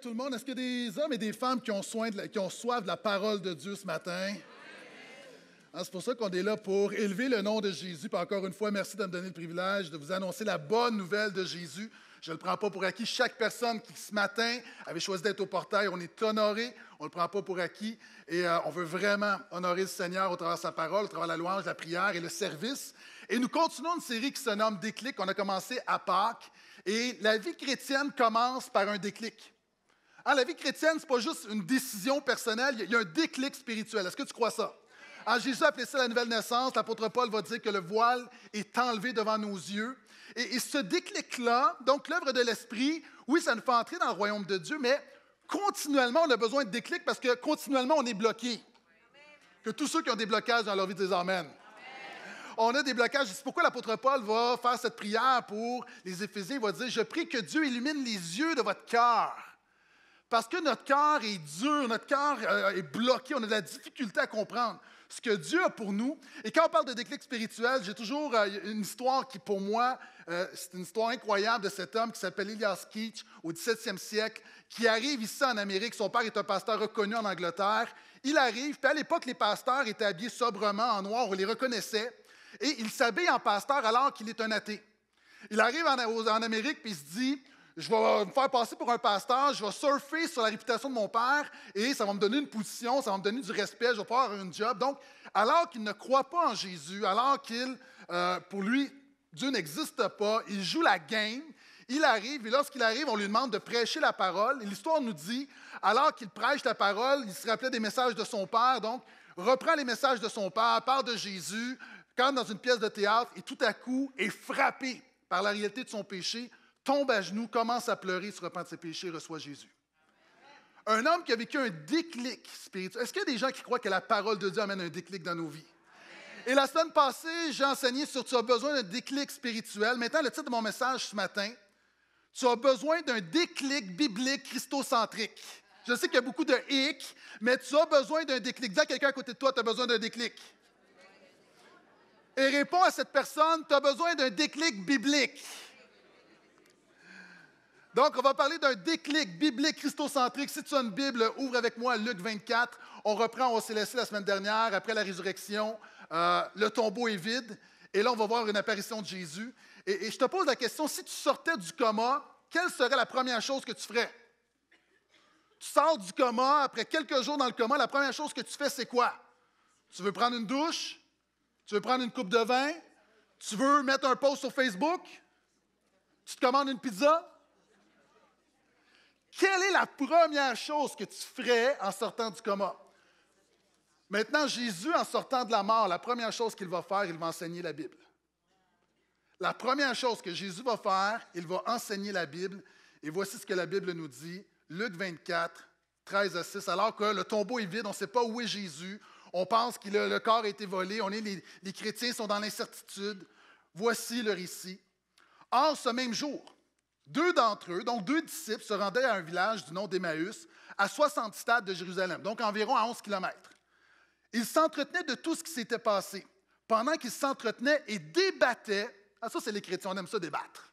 tout le monde. Est-ce qu'il y a des hommes et des femmes qui ont, soin de qui ont soif de la parole de Dieu ce matin? Ah, c'est pour ça qu'on est là pour élever le nom de Jésus. Puis encore une fois, merci de me donner le privilège de vous annoncer la bonne nouvelle de Jésus. Je ne le prends pas pour acquis. Chaque personne qui ce matin avait choisi d'être au portail, on est honoré. On ne le prend pas pour acquis. Et euh, on veut vraiment honorer le Seigneur au travers de sa parole, au travers de la louange, la prière et le service. Et nous continuons une série qui se nomme Déclic. On a commencé à Pâques. Et la vie chrétienne commence par un déclic. Ah, la vie chrétienne, ce n'est pas juste une décision personnelle, il y a un déclic spirituel. Est-ce que tu crois ça? Ah, Jésus a appelé ça la nouvelle naissance. L'apôtre Paul va dire que le voile est enlevé devant nos yeux. Et, ce déclic-là, donc l'œuvre de l'Esprit, oui, ça nous fait entrer dans le royaume de Dieu, mais continuellement, on a besoin de déclic parce que continuellement, on est bloqué. Que tous ceux qui ont des blocages dans leur vie disent Amen. On a des blocages. C'est pourquoi l'apôtre Paul va faire cette prière pour les Éphésiens. Il va dire Je prie que Dieu illumine les yeux de votre cœur parce que notre cœur est dur, notre cœur euh, est bloqué, on a de la difficulté à comprendre ce que Dieu a pour nous. Et quand on parle de déclic spirituel, j'ai toujours euh, une histoire qui, pour moi, euh, c'est une histoire incroyable de cet homme qui s'appelle Elias Keach au 17e siècle, qui arrive ici en Amérique. Son père est un pasteur reconnu en Angleterre. Il arrive, puis à l'époque, les pasteurs étaient habillés sobrement en noir, on les reconnaissait, et il s'habille en pasteur alors qu'il est un athée. Il arrive en, Amérique, puis il se dit, je vais euh, me faire passer pour un pasteur, je vais surfer sur la réputation de mon père et ça va me donner une position, ça va me donner du respect, je vais pouvoir avoir un job. Donc, alors qu'il ne croit pas en Jésus, alors qu'il, euh, pour lui, Dieu n'existe pas, il joue la game, il arrive et lorsqu'il arrive, on lui demande de prêcher la parole. Et l'histoire nous dit, alors qu'il prêche la parole, il se rappelait des messages de son père, donc reprend les messages de son père, parle de Jésus, quand dans une pièce de théâtre et tout à coup est frappé par la réalité de son péché, tombe à genoux, commence à pleurer, se repent de ses péchés, reçoit Jésus. Un homme qui a vécu un déclic spirituel. Est-ce qu'il y a des gens qui croient que la parole de Dieu amène un déclic dans nos vies? Et la semaine passée, j'ai enseigné sur Tu as besoin d'un déclic spirituel. Maintenant, le titre de mon message ce matin, Tu as besoin d'un déclic biblique christocentrique. Je sais qu'il y a beaucoup de hic, mais tu as besoin d'un déclic. Dis à quelqu'un à côté de toi, tu as besoin d'un déclic. Et réponds à cette personne, tu as besoin d'un déclic biblique. Donc, on va parler d'un déclic biblique christocentrique. Si tu as une Bible, ouvre avec moi Luc 24. On reprend, on s'est laissé la semaine dernière, après la résurrection, euh, le tombeau est vide. Et là, on va voir une apparition de Jésus. Et, et je te pose la question, si tu sortais du coma, quelle serait la première chose que tu ferais? Tu sors du coma, après quelques jours dans le coma, la première chose que tu fais, c'est quoi? Tu veux prendre une douche? Tu veux prendre une coupe de vin? Tu veux mettre un post sur Facebook? Tu te commandes une pizza? quelle est la première chose que tu ferais en sortant du coma? Maintenant, Jésus, en sortant de la mort, la première chose qu'il va faire, il va enseigner la Bible. La première chose que Jésus va faire, il va enseigner la Bible. Et voici ce que la Bible nous dit, Luc 24, 13 à 6. Alors que le tombeau est vide, on ne sait pas où est Jésus. On pense que le corps a été volé. On est, les, chrétiens sont dans l'incertitude. Voici le récit. Or, ce même jour, deux d'entre eux, donc deux disciples, se rendaient à un village du nom d'Emmaüs, à 60 stades de Jérusalem, donc environ à 11 kilomètres. Ils s'entretenaient de tout ce qui s'était passé. Pendant qu'ils s'entretenaient et débattaient, ah ça c'est les chrétiens, on aime ça débattre.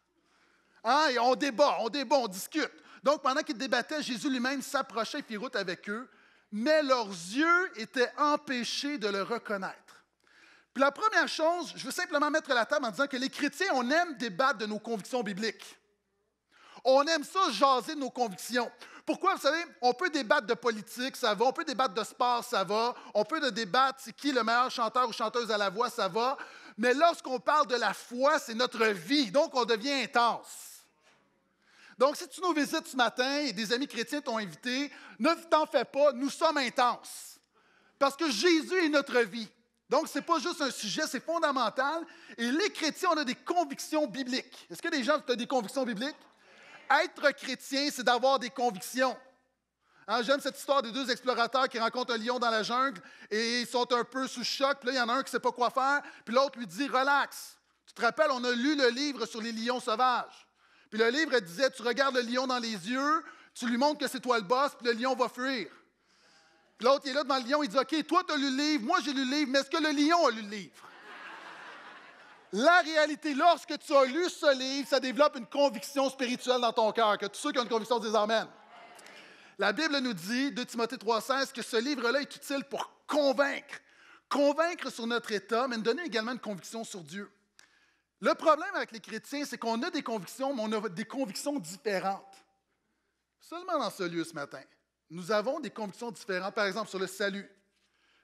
Hein? Et on débat, on débat, on discute. Donc pendant qu'ils débattaient, Jésus lui-même s'approchait et fit route avec eux, mais leurs yeux étaient empêchés de le reconnaître. Puis la première chose, je veux simplement mettre la table en disant que les chrétiens, on aime débattre de nos convictions bibliques. On aime ça, jaser nos convictions. Pourquoi, vous savez, on peut débattre de politique, ça va, on peut débattre de sport, ça va, on peut débattre qui qui le meilleur chanteur ou chanteuse à la voix, ça va, mais lorsqu'on parle de la foi, c'est notre vie, donc on devient intense. Donc, si tu nous visites ce matin et des amis chrétiens t'ont invité, ne t'en fais pas, nous sommes intenses. Parce que Jésus est notre vie. Donc, ce n'est pas juste un sujet, c'est fondamental. Et les chrétiens, on a des convictions bibliques. Est-ce que des gens, tu des convictions bibliques? être chrétien, c'est d'avoir des convictions. Hein, j'aime cette histoire des deux explorateurs qui rencontrent un lion dans la jungle et ils sont un peu sous choc. là, il y en a un qui ne sait pas quoi faire, puis l'autre lui dit Relax. Tu te rappelles, on a lu le livre sur les lions sauvages. Puis le livre, disait Tu regardes le lion dans les yeux, tu lui montres que c'est toi le boss, puis le lion va fuir. Puis l'autre, il est là devant le lion, il dit OK, toi, tu as lu le livre, moi, j'ai lu le livre, mais est-ce que le lion a lu le livre la réalité, lorsque tu as lu ce livre, ça développe une conviction spirituelle dans ton cœur, que tous ceux qui ont une conviction disent Amen. La Bible nous dit, 2 Timothée 3,16, que ce livre-là est utile pour convaincre. Convaincre sur notre état, mais nous donner également une conviction sur Dieu. Le problème avec les chrétiens, c'est qu'on a des convictions, mais on a des convictions différentes. Seulement dans ce lieu ce matin, nous avons des convictions différentes, par exemple sur le salut.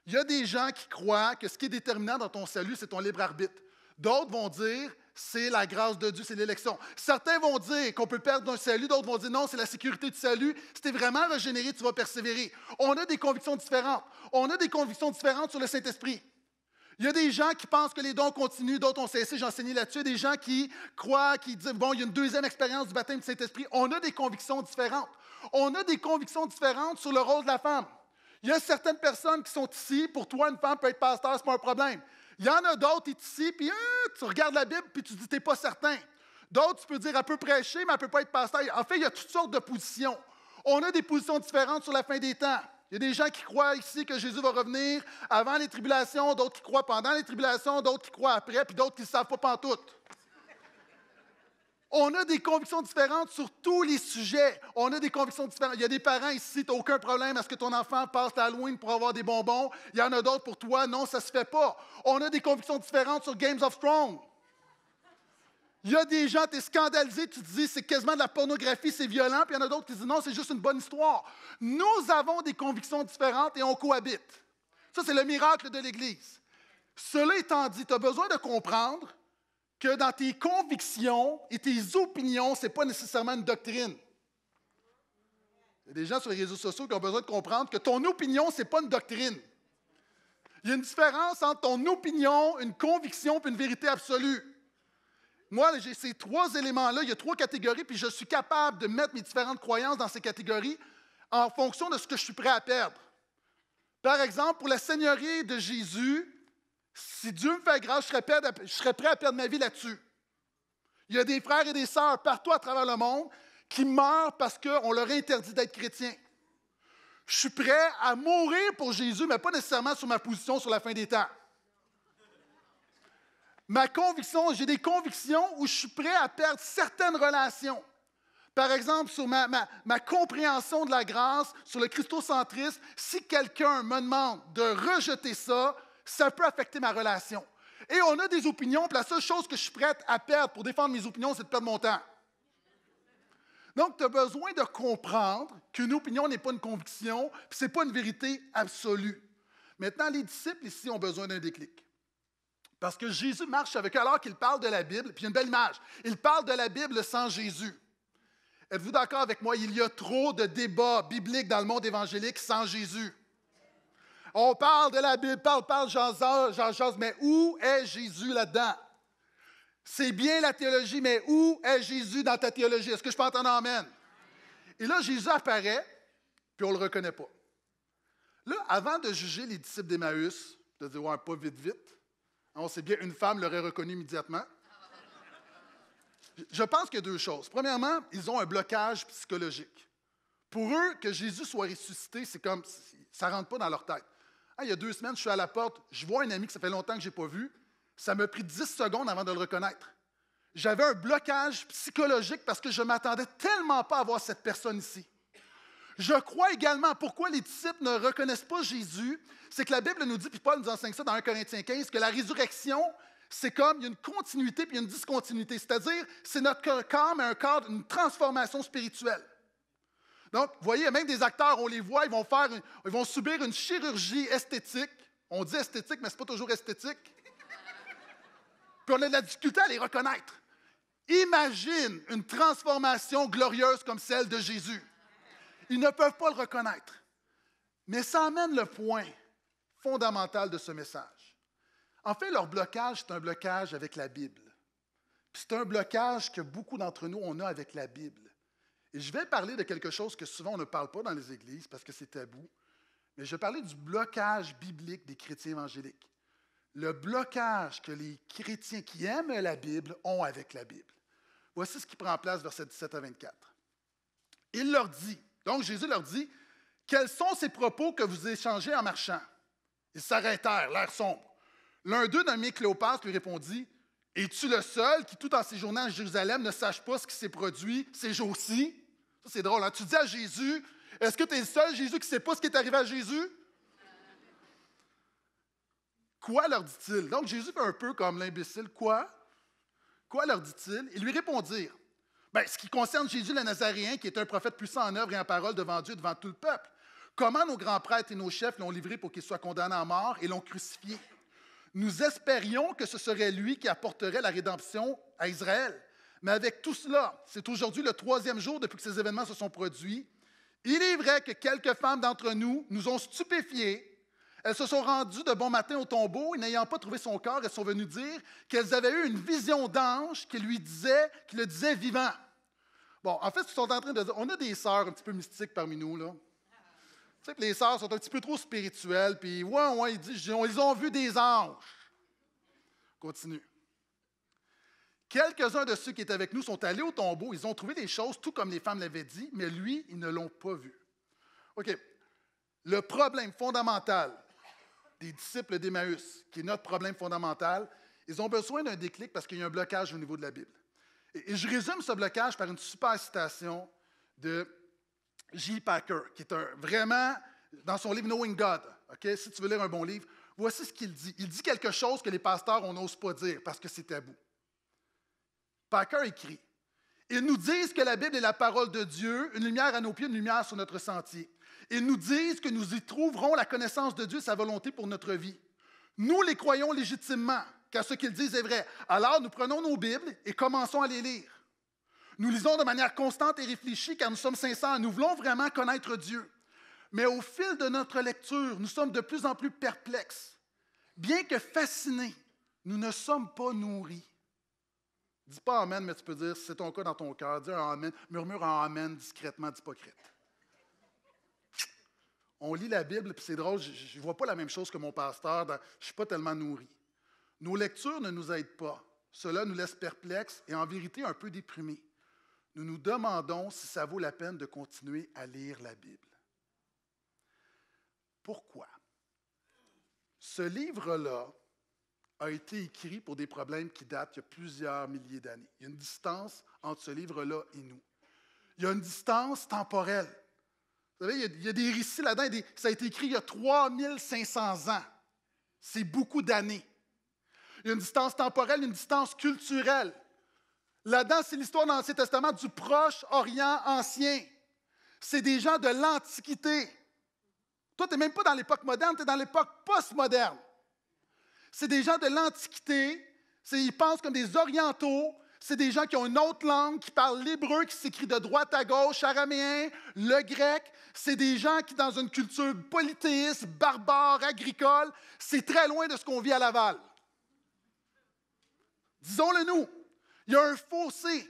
Il y a des gens qui croient que ce qui est déterminant dans ton salut, c'est ton libre arbitre. D'autres vont dire, c'est la grâce de Dieu, c'est l'élection. Certains vont dire qu'on peut perdre un salut, d'autres vont dire non, c'est la sécurité du salut. Si tu es vraiment régénéré, tu vas persévérer. On a des convictions différentes. On a des convictions différentes sur le Saint-Esprit. Il y a des gens qui pensent que les dons continuent, d'autres ont cessé, j'enseignais là-dessus. Des gens qui croient, qui disent, bon, il y a une deuxième expérience du baptême du Saint-Esprit. On a des convictions différentes. On a des convictions différentes sur le rôle de la femme. Il y a certaines personnes qui sont ici, pour toi, une femme peut être pasteur, ce pas un problème. Il y en a d'autres, qui sont ici, puis hein, tu regardes la Bible, puis tu dis, tu n'es pas certain. D'autres, tu peux dire, elle peut prêcher, mais elle ne peut pas être pasteur. En fait, il y a toutes sortes de positions. On a des positions différentes sur la fin des temps. Il y a des gens qui croient ici que Jésus va revenir avant les tribulations, d'autres qui croient pendant les tribulations, d'autres qui croient après, puis d'autres qui ne savent pas pantoute. On a des convictions différentes sur tous les sujets. On a des convictions différentes. Il y a des parents ici, tu n'as aucun problème à ce que ton enfant passe loin pour avoir des bonbons. Il y en a d'autres pour toi, non, ça ne se fait pas. On a des convictions différentes sur Games of Thrones. Il y a des gens, tu es scandalisé, tu te dis c'est quasiment de la pornographie, c'est violent, puis il y en a d'autres qui disent non, c'est juste une bonne histoire. Nous avons des convictions différentes et on cohabite. Ça, c'est le miracle de l'Église. Cela étant dit, tu as besoin de comprendre que dans tes convictions et tes opinions, ce n'est pas nécessairement une doctrine. Il y a des gens sur les réseaux sociaux qui ont besoin de comprendre que ton opinion, ce n'est pas une doctrine. Il y a une différence entre ton opinion, une conviction et une vérité absolue. Moi, j'ai ces trois éléments-là, il y a trois catégories, puis je suis capable de mettre mes différentes croyances dans ces catégories en fonction de ce que je suis prêt à perdre. Par exemple, pour la Seigneurie de Jésus, si Dieu me fait grâce, je serais prêt à, perdre ma vie là-dessus. Il y a des frères et des sœurs partout à travers le monde qui meurent parce qu'on leur a interdit d'être chrétiens. Je suis prêt à mourir pour Jésus, mais pas nécessairement sur ma position sur la fin des temps. Ma conviction, j'ai des convictions où je suis prêt à perdre certaines relations. Par exemple, sur ma, ma compréhension de la grâce, sur le christocentrisme, si quelqu'un me demande de rejeter ça, ça peut affecter ma relation. Et on a des opinions, puis la seule chose que je suis prête à perdre pour défendre mes opinions, c'est de perdre mon temps. Donc, tu as besoin de comprendre qu'une opinion n'est pas une conviction, puis ce n'est pas une vérité absolue. Maintenant, les disciples ici ont besoin d'un déclic. Parce que Jésus marche avec eux alors qu'il parle de la Bible, puis une belle image. Il parle de la Bible sans Jésus. Êtes-vous d'accord avec moi? Il y a trop de débats bibliques dans le monde évangélique sans Jésus. On parle de la Bible, parle, parle, jean jean mais où est Jésus là-dedans? C'est bien la théologie, mais où est Jésus dans ta théologie? Est-ce que je peux entendre Amen? Et là, Jésus apparaît, puis on ne le reconnaît pas. Là, avant de juger les disciples d'Emmaüs, de dire, ouais, pas vite, vite, hein, on sait bien, une femme l'aurait reconnu immédiatement. Je pense qu'il y a deux choses. Premièrement, ils ont un blocage psychologique. Pour eux, que Jésus soit ressuscité, c'est comme, ça ne rentre pas dans leur tête. Ah, il y a deux semaines, je suis à la porte, je vois un ami que ça fait longtemps que je n'ai pas vu. Ça m'a pris dix secondes avant de le reconnaître. J'avais un blocage psychologique parce que je ne m'attendais tellement pas à voir cette personne ici. Je crois également pourquoi les disciples ne reconnaissent pas Jésus, c'est que la Bible nous dit, puis Paul nous enseigne ça dans 1 Corinthiens 15, que la résurrection, c'est comme il y a une continuité puis une discontinuité. C'est-à-dire, c'est notre corps, mais un corps d'une transformation spirituelle. Donc, vous voyez, même des acteurs, on les voit, ils vont, faire, ils vont subir une chirurgie esthétique. On dit esthétique, mais ce n'est pas toujours esthétique. Puis on a de la difficulté à les reconnaître. Imagine une transformation glorieuse comme celle de Jésus. Ils ne peuvent pas le reconnaître. Mais ça amène le point fondamental de ce message. En fait, leur blocage, c'est un blocage avec la Bible. Puis c'est un blocage que beaucoup d'entre nous, on a avec la Bible. Et je vais parler de quelque chose que souvent on ne parle pas dans les églises parce que c'est tabou, mais je vais parler du blocage biblique des chrétiens évangéliques. Le blocage que les chrétiens qui aiment la Bible ont avec la Bible. Voici ce qui prend place, verset 17 à 24. Il leur dit, donc Jésus leur dit, quels sont ces propos que vous échangez en marchant? Ils s'arrêtèrent, l'air sombre. L'un d'eux, nommé Cléopas, lui répondit Es-tu le seul qui, tout en séjournant à Jérusalem, ne sache pas ce qui s'est produit ces jours-ci c'est drôle, hein? tu dis à Jésus, est-ce que tu es le seul Jésus qui ne sait pas ce qui est arrivé à Jésus? Quoi leur dit-il? Donc Jésus fait un peu comme l'imbécile. Quoi? Quoi leur dit-il? Et lui répondirent. Ben ce qui concerne Jésus le Nazaréen, qui est un prophète puissant en œuvre et en parole devant Dieu, devant tout le peuple. Comment nos grands prêtres et nos chefs l'ont livré pour qu'il soit condamné à mort et l'ont crucifié? Nous espérions que ce serait lui qui apporterait la rédemption à Israël. Mais avec tout cela, c'est aujourd'hui le troisième jour depuis que ces événements se sont produits. Il est vrai que quelques femmes d'entre nous nous ont stupéfiés. Elles se sont rendues de bon matin au tombeau et n'ayant pas trouvé son corps, elles sont venues dire qu'elles avaient eu une vision d'ange qui lui disait, qui le disait vivant. Bon, en fait, ils sont en train de on a des sœurs un petit peu mystiques parmi nous, là. Tu sais, les sœurs sont un petit peu trop spirituelles, puis ouais, ouais, ils disent, ils ont vu des anges. Continue. Quelques-uns de ceux qui étaient avec nous sont allés au tombeau, ils ont trouvé des choses, tout comme les femmes l'avaient dit, mais lui, ils ne l'ont pas vu. OK. Le problème fondamental des disciples d'Emmaüs, qui est notre problème fondamental, ils ont besoin d'un déclic parce qu'il y a un blocage au niveau de la Bible. Et, je résume ce blocage par une super citation de J. Packer, qui est vraiment dans son livre Knowing God. Ok. Si tu veux lire un bon livre, voici ce qu'il dit. Il dit quelque chose que les pasteurs, n'osent pas dire parce que c'est tabou. Packer écrit Ils nous disent que la Bible est la parole de Dieu, une lumière à nos pieds, une lumière sur notre sentier. Ils nous disent que nous y trouverons la connaissance de Dieu, sa volonté pour notre vie. Nous les croyons légitimement, car ce qu'ils disent est vrai. Alors nous prenons nos Bibles et commençons à les lire. Nous lisons de manière constante et réfléchie, car nous sommes sincères. Nous voulons vraiment connaître Dieu. Mais au fil de notre lecture, nous sommes de plus en plus perplexes. Bien que fascinés, nous ne sommes pas nourris. Dis pas Amen, mais tu peux dire, c'est ton cas dans ton cœur, dis un Amen, murmure un Amen discrètement d'hypocrite. On lit la Bible, puis c'est drôle, je ne vois pas la même chose que mon pasteur, je ne suis pas tellement nourri. Nos lectures ne nous aident pas. Cela nous laisse perplexes et en vérité un peu déprimés. Nous nous demandons si ça vaut la peine de continuer à lire la Bible. Pourquoi? Ce livre-là, a été écrit pour des problèmes qui datent il y a plusieurs milliers d'années. Il y a une distance entre ce livre-là et nous. Il y a une distance temporelle. Vous savez, il y a, des récits là-dedans, ça a été écrit il y a 3500 ans. C'est beaucoup d'années. Il y a une distance temporelle, une distance culturelle. Là-dedans, c'est l'histoire de l'Ancien Testament du Proche-Orient ancien. C'est des gens de l'Antiquité. Toi, tu n'es même pas dans l'époque moderne, tu es dans l'époque postmoderne. C'est des gens de l'Antiquité. Ils pensent comme des orientaux. C'est des gens qui ont une autre langue, qui parlent l'hébreu, qui s'écrit de droite à gauche, araméen, le grec. C'est des gens qui, dans une culture polythéiste, barbare, agricole, c'est très loin de ce qu'on vit à Laval. Disons-le nous, il y a un fossé.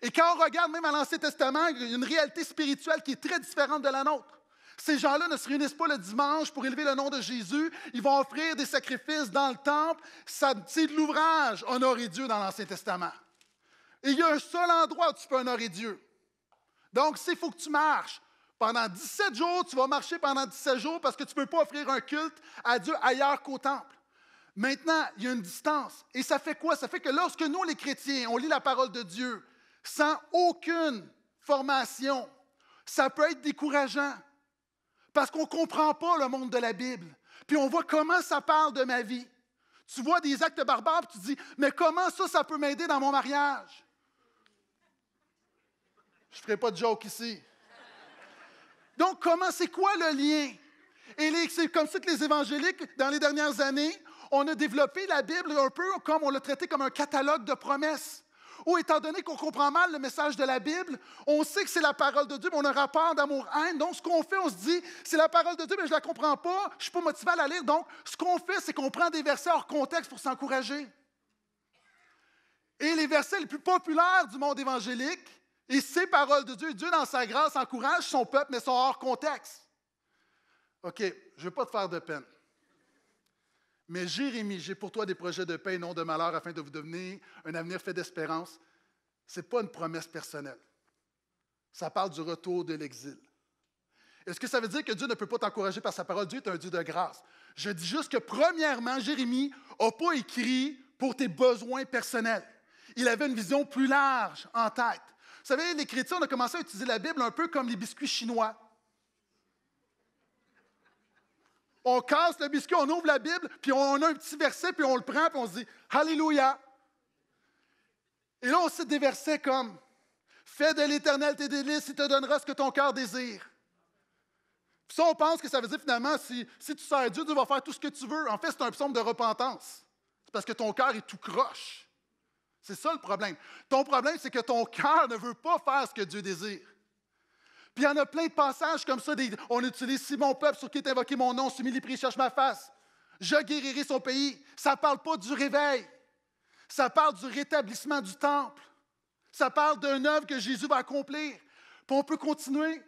Et quand on regarde même à l'Ancien Testament, il y a une réalité spirituelle qui est très différente de la nôtre. Ces gens-là ne se réunissent pas le dimanche pour élever le nom de Jésus. Ils vont offrir des sacrifices dans le temple. C'est de l'ouvrage, honorer Dieu dans l'Ancien Testament. Et il y a un seul endroit où tu peux honorer Dieu. Donc, c'est faut que tu marches. Pendant 17 jours, tu vas marcher pendant 17 jours parce que tu ne peux pas offrir un culte à Dieu ailleurs qu'au temple. Maintenant, il y a une distance. Et ça fait quoi? Ça fait que lorsque nous, les chrétiens, on lit la parole de Dieu sans aucune formation, ça peut être décourageant. Parce qu'on ne comprend pas le monde de la Bible. Puis on voit comment ça parle de ma vie. Tu vois des actes barbares, puis tu dis, mais comment ça, ça peut m'aider dans mon mariage? Je ne ferai pas de joke ici. Donc, comment, c'est quoi le lien? Et c'est comme ça que les évangéliques, dans les dernières années, on a développé la Bible un peu comme on l'a traité comme un catalogue de promesses ou étant donné qu'on comprend mal le message de la Bible, on sait que c'est la parole de Dieu, mais on a un rapport d'amour-haine. Donc, ce qu'on fait, on se dit, c'est la parole de Dieu, mais je ne la comprends pas, je ne suis pas motivé à la lire. Donc, ce qu'on fait, c'est qu'on prend des versets hors contexte pour s'encourager. Et les versets les plus populaires du monde évangélique, et ces paroles de Dieu, Dieu dans sa grâce encourage son peuple, mais sont hors contexte. OK, je ne veux pas te faire de peine. Mais Jérémie, j'ai pour toi des projets de paix et non de malheur afin de vous devenir un avenir fait d'espérance. Ce n'est pas une promesse personnelle. Ça parle du retour de l'exil. Est-ce que ça veut dire que Dieu ne peut pas t'encourager par sa parole? Dieu est un Dieu de grâce. Je dis juste que, premièrement, Jérémie n'a pas écrit pour tes besoins personnels. Il avait une vision plus large en tête. Vous savez, les chrétiens, on a commencé à utiliser la Bible un peu comme les biscuits chinois. on casse le biscuit, on ouvre la Bible, puis on a un petit verset, puis on le prend, puis on se dit Alléluia. Et là, on cite des versets comme Fais de l'éternel tes délices, il te donnera ce que ton cœur désire. Puis ça, on pense que ça veut dire finalement, si, tu sers Dieu, tu vas faire tout ce que tu veux. En fait, c'est un psaume de repentance. C'est parce que ton cœur est tout croche. C'est ça le problème. Ton problème, c'est que ton cœur ne veut pas faire ce que Dieu désire il y en a plein de passages comme ça. on utilise si mon peuple sur qui est invoqué mon nom, s'humilie, prie, cherche ma face. Je guérirai son pays. Ça ne parle pas du réveil. Ça parle du rétablissement du temple. Ça parle d'une œuvre que Jésus va accomplir. Puis on peut continuer.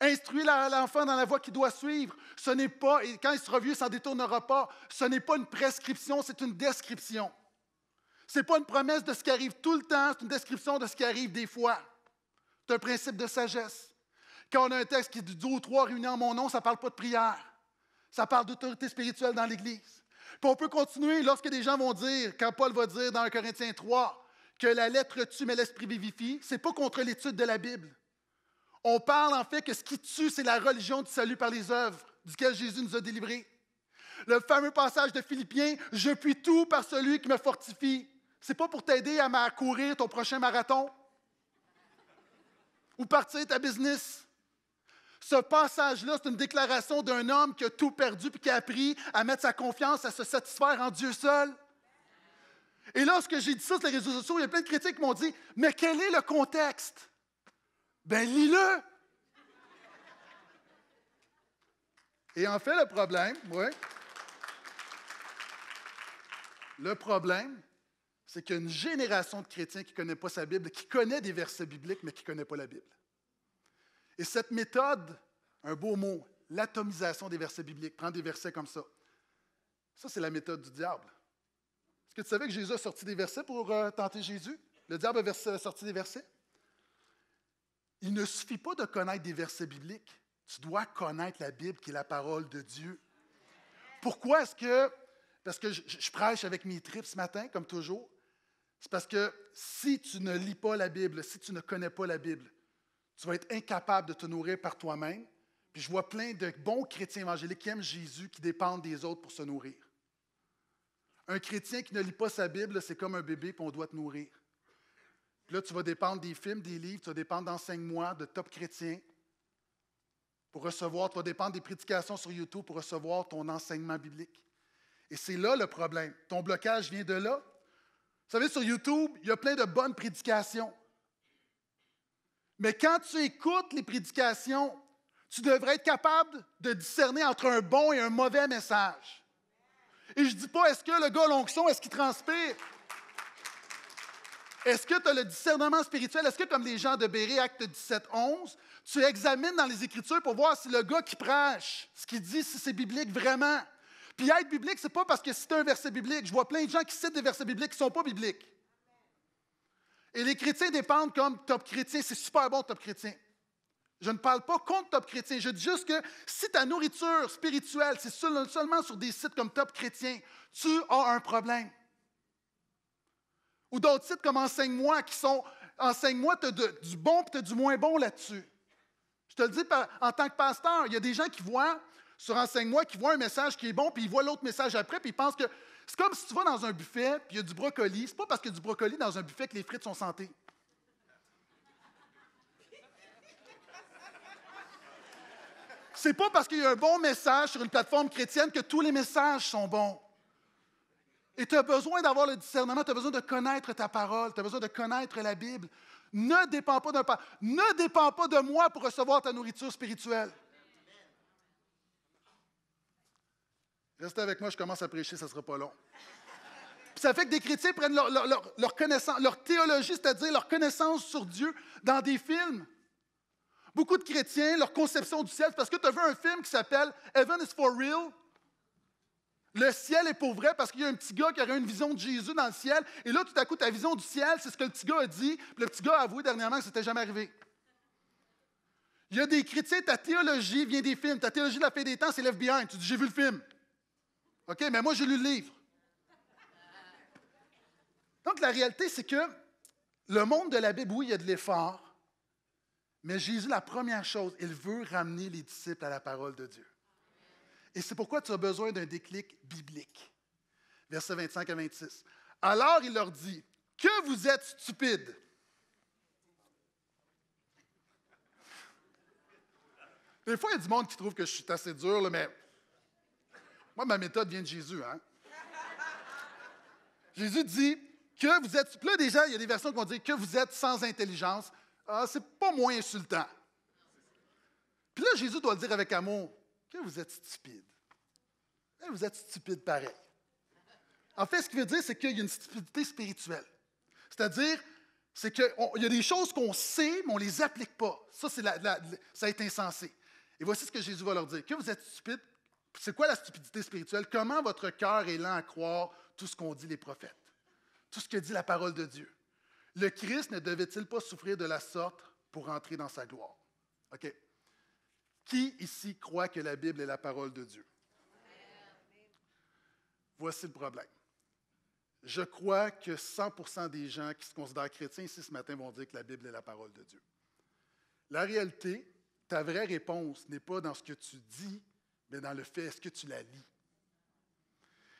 Instruire l'enfant dans la voie qu'il doit suivre. Ce n'est pas, et quand il sera vieux, il s'en détournera pas. Ce n'est pas une prescription, c'est une description. Ce n'est pas une promesse de ce qui arrive tout le temps, c'est une description de ce qui arrive des fois. C'est un principe de sagesse. Quand on a un texte qui dit deux ou trois réunis en mon nom, ça ne parle pas de prière. Ça parle d'autorité spirituelle dans l'Église. Puis on peut continuer lorsque des gens vont dire, quand Paul va dire dans 1 Corinthiens 3, que la lettre tue mais l'esprit vivifie, c'est pas contre l'étude de la Bible. On parle en fait que ce qui tue, c'est la religion du salut par les œuvres, duquel Jésus nous a délivrés. Le fameux passage de Philippiens, Je puis tout par celui qui me fortifie. C'est pas pour t'aider à courir ton prochain marathon ou partir ta business. Ce passage-là, c'est une déclaration d'un homme qui a tout perdu puis qui a appris à mettre sa confiance, à se satisfaire en Dieu seul. Et lorsque j'ai dit ça sur les réseaux sociaux, il y a plein de critiques qui m'ont dit Mais quel est le contexte Ben, lis-le Et en fait, le problème, oui. Le problème, c'est qu'il y a une génération de chrétiens qui ne connaît pas sa Bible, qui connaît des versets bibliques, mais qui ne connaît pas la Bible. Et cette méthode, un beau mot, l'atomisation des versets bibliques, prendre des versets comme ça. Ça, c'est la méthode du diable. Est-ce que tu savais que Jésus a sorti des versets pour euh, tenter Jésus? Le diable a, sorti des versets? Il ne suffit pas de connaître des versets bibliques. Tu dois connaître la Bible qui est la parole de Dieu. Pourquoi est-ce que... Parce que je, je prêche avec mes tripes ce matin, comme toujours. C'est parce que si tu ne lis pas la Bible, si tu ne connais pas la Bible, tu vas être incapable de te nourrir par toi-même. Puis je vois plein de bons chrétiens évangéliques qui aiment Jésus, qui dépendent des autres pour se nourrir. Un chrétien qui ne lit pas sa Bible, c'est comme un bébé, qu'on doit te nourrir. là, tu vas dépendre des films, des livres, tu vas dépendre d'enseignements, de top chrétiens. Pour recevoir, tu vas dépendre des prédications sur YouTube pour recevoir ton enseignement biblique. Et c'est là le problème. Ton blocage vient de là. Vous savez, sur YouTube, il y a plein de bonnes prédications. Mais quand tu écoutes les prédications, tu devrais être capable de discerner entre un bon et un mauvais message. Et je ne dis pas, est-ce que le gars l'onction, est-ce qu'il transpire? Est-ce que tu as le discernement spirituel? Est-ce que, comme les gens de Béré, acte 17, 11, tu examines dans les Écritures pour voir si le gars qui prêche, ce qu'il dit, si c'est biblique vraiment? Puis être biblique, c'est pas parce que c'est un verset biblique. Je vois plein de gens qui citent des versets bibliques qui ne sont pas bibliques. Et les chrétiens dépendent comme top chrétien, c'est super bon top chrétien. Je ne parle pas contre Top Chrétien. Je dis juste que si ta nourriture spirituelle, c'est seulement sur des sites comme Top Chrétien, tu as un problème. Ou d'autres sites comme Enseigne-moi qui sont Enseigne-moi, tu as du bon et tu du moins bon là-dessus. Je te le dis en tant que pasteur, il y a des gens qui voient sur Enseigne-moi, qui voient un message qui est bon, puis ils voient l'autre message après, puis ils pensent que c'est comme si tu vas dans un buffet puis il y a du brocoli. C'est pas parce qu'il y a du brocoli dans un buffet que les frites sont santé. C'est pas parce qu'il y a un bon message sur une plateforme chrétienne que tous les messages sont bons. Et tu as besoin d'avoir le discernement, tu as besoin de connaître ta parole, tu as besoin de connaître la Bible. Ne dépend pas Ne dépends pas de moi pour recevoir ta nourriture spirituelle. Restez avec moi, je commence à prêcher, ça ne sera pas long. ça fait que des chrétiens prennent leur, leur théologie, c'est-à-dire leur connaissance sur Dieu, dans des films. Beaucoup de chrétiens, leur conception du ciel, parce que tu as vu un film qui s'appelle Heaven is for real. Le ciel est pour vrai parce qu'il y a un petit gars qui aurait une vision de Jésus dans le ciel. Et là, tout à coup, ta vision du ciel, c'est ce que le petit gars a dit. le petit gars a avoué dernièrement que c'était jamais arrivé. Il y a des chrétiens, ta théologie vient des films. Ta théologie de la fin des temps, c'est Behind ». Tu dis, j'ai vu le film. OK, mais moi, j'ai lu le livre. Donc, la réalité, c'est que le monde de la Bible, oui, il y a de l'effort, mais Jésus, la première chose, il veut ramener les disciples à la parole de Dieu. Et c'est pourquoi tu as besoin d'un déclic biblique. Versets 25 à 26. Alors il leur dit, que vous êtes stupides. Des fois, il y a du monde qui trouve que je suis assez dur, mais moi, ma méthode vient de Jésus. Hein. Jésus dit que vous êtes. Là, déjà, il y a des versions qui vont dire que vous êtes sans intelligence. Ah, c'est pas moins insultant. Puis là, Jésus doit le dire avec amour que vous êtes stupide. Hein, vous êtes stupide pareil. En fait, ce qu'il veut dire, c'est qu'il y a une stupidité spirituelle. C'est-à-dire, c'est qu'il y a des choses qu'on sait, mais on ne les applique pas. Ça, c'est la, ça est insensé. Et voici ce que Jésus va leur dire. Que vous êtes stupide, c'est quoi la stupidité spirituelle? Comment votre cœur est lent à croire tout ce qu'ont dit les prophètes, tout ce que dit la parole de Dieu? Le Christ ne devait-il pas souffrir de la sorte pour entrer dans sa gloire? OK. Qui ici croit que la Bible est la parole de Dieu? Voici le problème. Je crois que 100 des gens qui se considèrent chrétiens ici ce matin vont dire que la Bible est la parole de Dieu. La réalité, ta vraie réponse n'est pas dans ce que tu dis mais dans le fait, est-ce que tu la lis?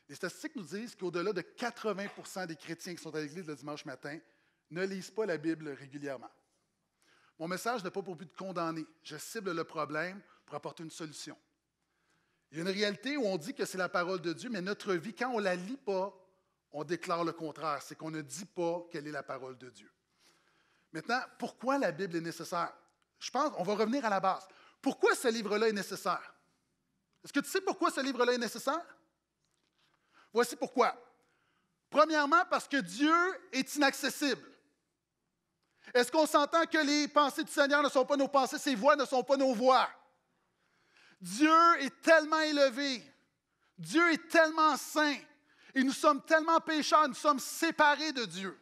Les statistiques nous disent qu'au-delà de 80 des chrétiens qui sont à l'Église le dimanche matin ne lisent pas la Bible régulièrement. Mon message n'est pas pour but de condamner. Je cible le problème pour apporter une solution. Il y a une réalité où on dit que c'est la parole de Dieu, mais notre vie, quand on ne la lit pas, on déclare le contraire. C'est qu'on ne dit pas quelle est la parole de Dieu. Maintenant, pourquoi la Bible est nécessaire? Je pense, on va revenir à la base. Pourquoi ce livre-là est nécessaire? Est-ce que tu sais pourquoi ce livre-là est nécessaire? Voici pourquoi. Premièrement, parce que Dieu est inaccessible. Est-ce qu'on s'entend que les pensées du Seigneur ne sont pas nos pensées, ses voix ne sont pas nos voix? Dieu est tellement élevé, Dieu est tellement saint, et nous sommes tellement pécheurs, nous sommes séparés de Dieu.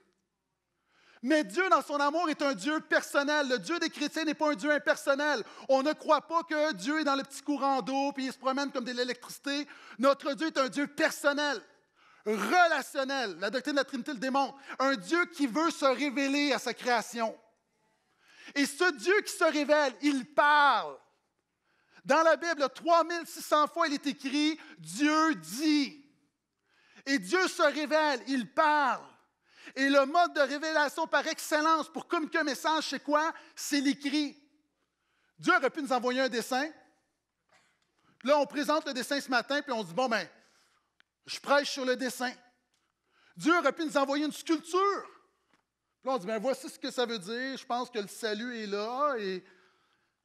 Mais Dieu, dans son amour, est un Dieu personnel. Le Dieu des chrétiens n'est pas un Dieu impersonnel. On ne croit pas que Dieu est dans le petit courant d'eau, puis il se promène comme de l'électricité. Notre Dieu est un Dieu personnel, relationnel. La doctrine de la Trinité le démontre. Un Dieu qui veut se révéler à sa création. Et ce Dieu qui se révèle, il parle. Dans la Bible, 3600 fois, il est écrit, Dieu dit. Et Dieu se révèle, il parle. Et le mode de révélation par excellence pour communiquer un message, c'est quoi? C'est l'écrit. Dieu aurait pu nous envoyer un dessin. Là, on présente le dessin ce matin, puis on dit, bon, ben, je prêche sur le dessin. Dieu aurait pu nous envoyer une sculpture. Puis là, on dit, ben, voici ce que ça veut dire. Je pense que le salut est là. Et...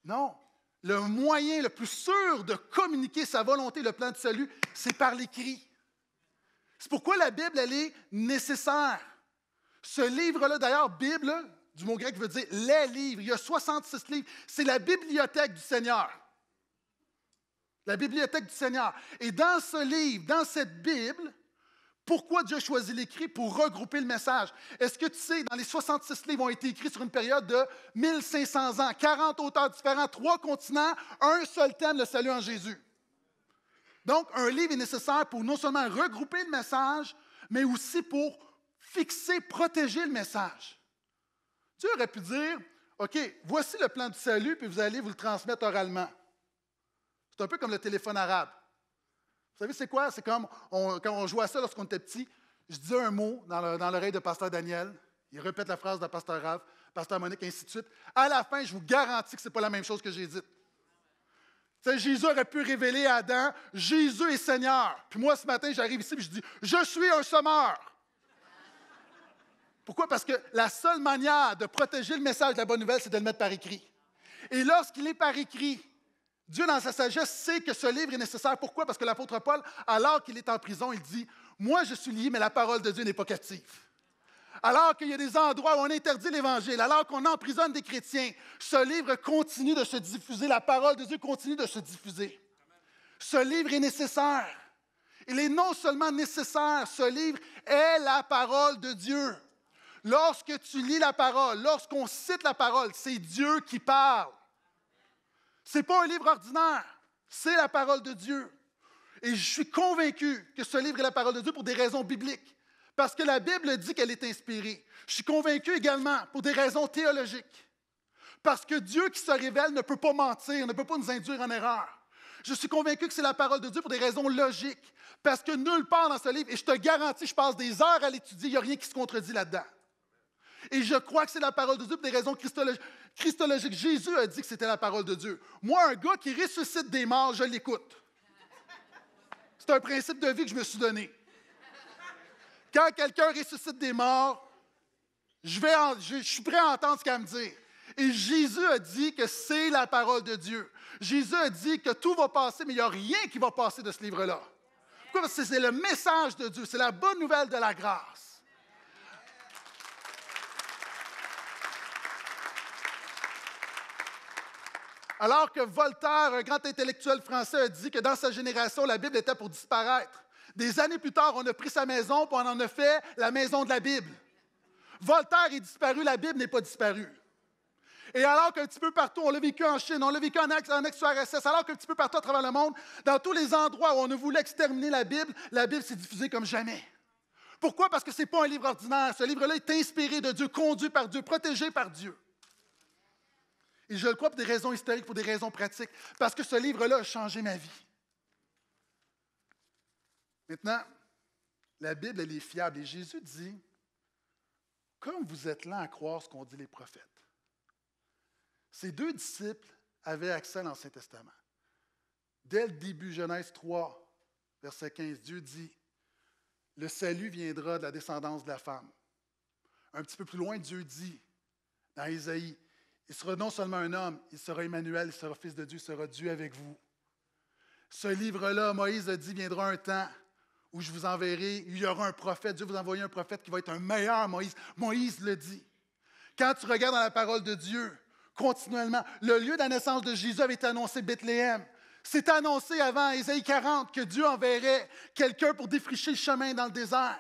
Non, le moyen le plus sûr de communiquer sa volonté, le plan de salut, c'est par l'écrit. C'est pourquoi la Bible, elle est nécessaire. Ce livre-là, d'ailleurs, Bible, du mot grec, veut dire les livres. Il y a 66 livres. C'est la bibliothèque du Seigneur. La bibliothèque du Seigneur. Et dans ce livre, dans cette Bible, pourquoi Dieu choisit l'écrit pour regrouper le message? Est-ce que tu sais, dans les 66 livres ont été écrits sur une période de 1500 ans, 40 auteurs différents, trois continents, un seul thème, le salut en Jésus. Donc, un livre est nécessaire pour non seulement regrouper le message, mais aussi pour fixer, protéger le message. Tu aurais pu dire, OK, voici le plan du salut, puis vous allez vous le transmettre oralement. C'est un peu comme le téléphone arabe. Vous savez, c'est quoi? C'est comme quand on jouait à ça lorsqu'on était petit. Je dis un mot dans l'oreille de pasteur Daniel. Il répète la phrase de pasteur Rave, pasteur Monique, ainsi de suite. À la fin, je vous garantis que ce n'est pas la même chose que j'ai dit. Jésus aurait pu révéler à Adam, Jésus est Seigneur. Puis moi, ce matin, j'arrive ici et je dis, je suis un sommeur. » Pourquoi? Parce que la seule manière de protéger le message de la bonne nouvelle, c'est de le mettre par écrit. Et lorsqu'il est par écrit, Dieu, dans sa sagesse, sait que ce livre est nécessaire. Pourquoi? Parce que l'apôtre Paul, alors qu'il est en prison, il dit, moi je suis lié, mais la parole de Dieu n'est pas captive alors qu'il y a des endroits où on interdit l'Évangile, alors qu'on emprisonne des chrétiens, ce livre continue de se diffuser, la parole de Dieu continue de se diffuser. Ce livre est nécessaire. Il est non seulement nécessaire, ce livre est la parole de Dieu. Lorsque tu lis la parole, lorsqu'on cite la parole, c'est Dieu qui parle. Ce n'est pas un livre ordinaire, c'est la parole de Dieu. Et je suis convaincu que ce livre est la parole de Dieu pour des raisons bibliques, parce que la Bible dit qu'elle est inspirée. Je suis convaincu également pour des raisons théologiques, parce que Dieu qui se révèle ne peut pas mentir, ne peut pas nous induire en erreur. Je suis convaincu que c'est la parole de Dieu pour des raisons logiques, parce que nulle part dans ce livre, et je te garantis, je passe des heures à l'étudier, il n'y a rien qui se contredit là-dedans. Et je crois que c'est la parole de Dieu pour des raisons christologiques. Jésus a dit que c'était la parole de Dieu. Moi, un gars qui ressuscite des morts, je l'écoute. C'est un principe de vie que je me suis donné. Quand quelqu'un ressuscite des morts, je, suis prêt à entendre ce à me dit. Et Jésus a dit que c'est la parole de Dieu. Jésus a dit que tout va passer, mais il n'y a rien qui va passer de ce livre-là. Pourquoi? Parce que c'est le message de Dieu, c'est la bonne nouvelle de la grâce. Alors que Voltaire, un grand intellectuel français, a dit que dans sa génération, la Bible était pour disparaître. Des années plus tard, on a pris sa maison pour en a fait la maison de la Bible. Voltaire est disparu, la Bible n'est pas disparue. Et alors qu'un petit peu partout, on l'a vécu en Chine, on l'a vécu en ex-URSS, alors qu'un petit peu partout à travers le monde, dans tous les endroits où on a voulu exterminer la Bible, la Bible s'est diffusée comme jamais. Pourquoi? Parce que ce n'est pas un livre ordinaire. Ce livre-là est inspiré de Dieu, conduit par Dieu, protégé par Dieu. Et je le crois pour des raisons historiques, pour des raisons pratiques, parce que ce livre-là a changé ma vie. Maintenant, la Bible, elle est fiable. Et Jésus dit, comme vous êtes là à croire ce qu'ont dit les prophètes, ces deux disciples avaient accès à l'Ancien Testament. Dès le début, Genèse 3, verset 15, Dieu dit, le salut viendra de la descendance de la femme. Un petit peu plus loin, Dieu dit, dans Isaïe. Il sera non seulement un homme, il sera Emmanuel, il sera fils de Dieu, il sera Dieu avec vous. Ce livre-là, Moïse a dit, viendra un temps où je vous enverrai, il y aura un prophète, Dieu vous envoyer un prophète qui va être un meilleur Moïse. Moïse le dit. Quand tu regardes dans la parole de Dieu, continuellement, le lieu de la naissance de Jésus avait été annoncé Bethléem. C'est annoncé avant Ésaïe 40 que Dieu enverrait quelqu'un pour défricher le chemin dans le désert.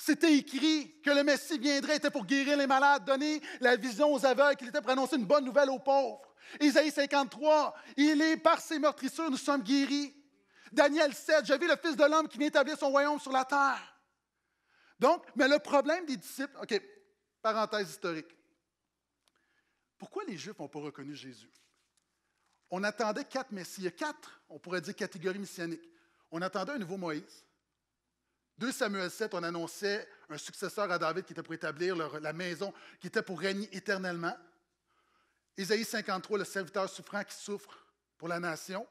C'était écrit que le Messie viendrait, était pour guérir les malades, donner la vision aux aveugles, qu'il était pour annoncer une bonne nouvelle aux pauvres. Isaïe 53, il est par ses meurtrissures, nous sommes guéris. Daniel 7, je vu le Fils de l'homme qui vient établir son royaume sur la terre. Donc, mais le problème des disciples, OK, parenthèse historique. Pourquoi les Juifs n'ont pas reconnu Jésus? On attendait quatre messies, quatre, on pourrait dire, catégories messianiques. On attendait un nouveau Moïse. 2 Samuel 7, on annonçait un successeur à David qui était pour établir la maison, qui était pour régner éternellement. Isaïe 53, le serviteur souffrant qui souffre pour la nation.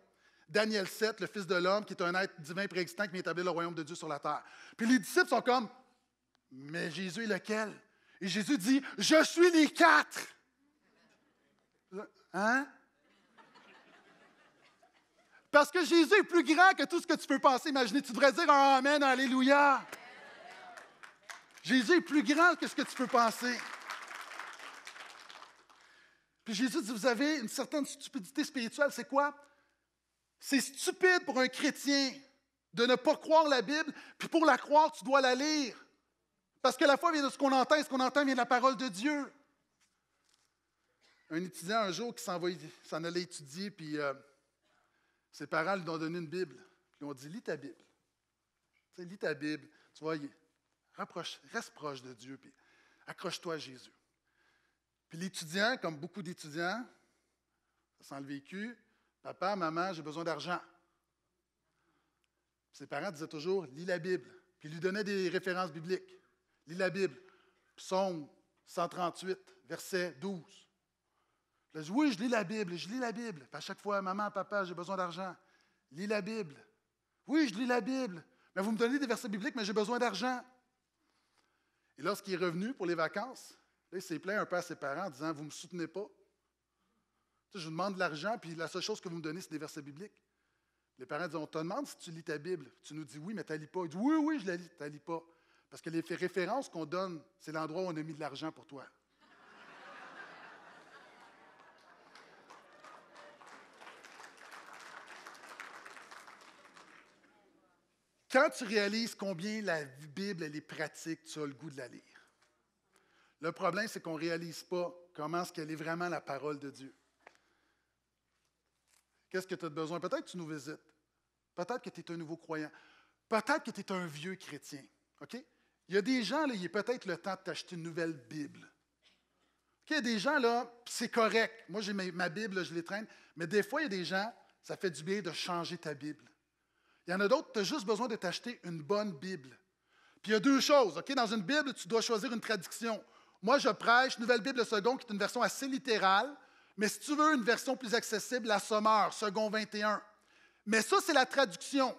Daniel 7, le Fils de l'homme, qui est un être divin préexistant qui vient établir le royaume de Dieu sur la terre. Puis les disciples sont comme, mais Jésus est lequel? Et Jésus dit, je suis les quatre. Hein? Parce que Jésus est plus grand que tout ce que tu peux penser, Imaginez, Tu devrais dire un Amen, Alléluia. Jésus est plus grand que ce que tu peux penser. Puis Jésus dit, vous avez une certaine stupidité spirituelle. C'est quoi? C'est stupide pour un chrétien de ne pas croire la Bible, puis pour la croire, tu dois la lire. Parce que la foi vient de ce qu'on entend, et ce qu'on entend vient de la parole de Dieu. Un étudiant, un jour, qui s'en allait étudier, puis euh, ses parents lui ont donné une Bible. Ils lui ont dit Lis ta Bible. Tu sais, lis ta Bible. Tu vois, rapproche, reste proche de Dieu, puis accroche-toi à Jésus. Puis l'étudiant, comme beaucoup d'étudiants, ça sent le vécu Papa, maman, j'ai besoin d'argent. Ses parents disaient toujours Lis la Bible. Puis ils lui donnaient des références bibliques. Lis la Bible. Psaume 138, verset 12 je dit « oui, je lis la Bible, je lis la Bible. à chaque fois, maman, papa, j'ai besoin d'argent. Lis la Bible. Oui, je lis la Bible. Mais vous me donnez des versets bibliques, mais j'ai besoin d'argent. Et lorsqu'il est revenu pour les vacances, là, il s'est plaint un peu à ses parents en disant Vous ne me soutenez pas. je vous demande de l'argent, puis la seule chose que vous me donnez, c'est des versets bibliques. Les parents disent On te demande si tu lis ta Bible. Tu nous dis Oui, mais tu ne lis pas. Il dit Oui, oui, je la lis. Tu ne lis pas. Parce que les références qu'on donne, c'est l'endroit où on a mis de l'argent pour toi. Quand tu réalises combien la Bible elle est pratique, tu as le goût de la lire. Le problème, c'est qu'on ne réalise pas comment est-ce qu'elle est vraiment la parole de Dieu. Qu'est-ce que tu as besoin? Peut-être que tu nous visites. Peut-être que tu es un nouveau croyant. Peut-être que tu es un vieux chrétien. OK? Il y a des gens, là, il est peut-être le temps de t'acheter une nouvelle Bible. Il y a des gens, là, c'est correct. Moi, j'ai ma, Bible, je les Mais des fois, il y a des gens, ça fait du bien de changer ta Bible. Il y en a d'autres, tu as juste besoin de t'acheter une bonne Bible. Puis il y a deux choses. ok Dans une Bible, tu dois choisir une traduction. Moi, je prêche Nouvelle Bible Seconde, qui est une version assez littérale. Mais si tu veux une version plus accessible, la Sommeur, Second 21. Mais ça, c'est la traduction.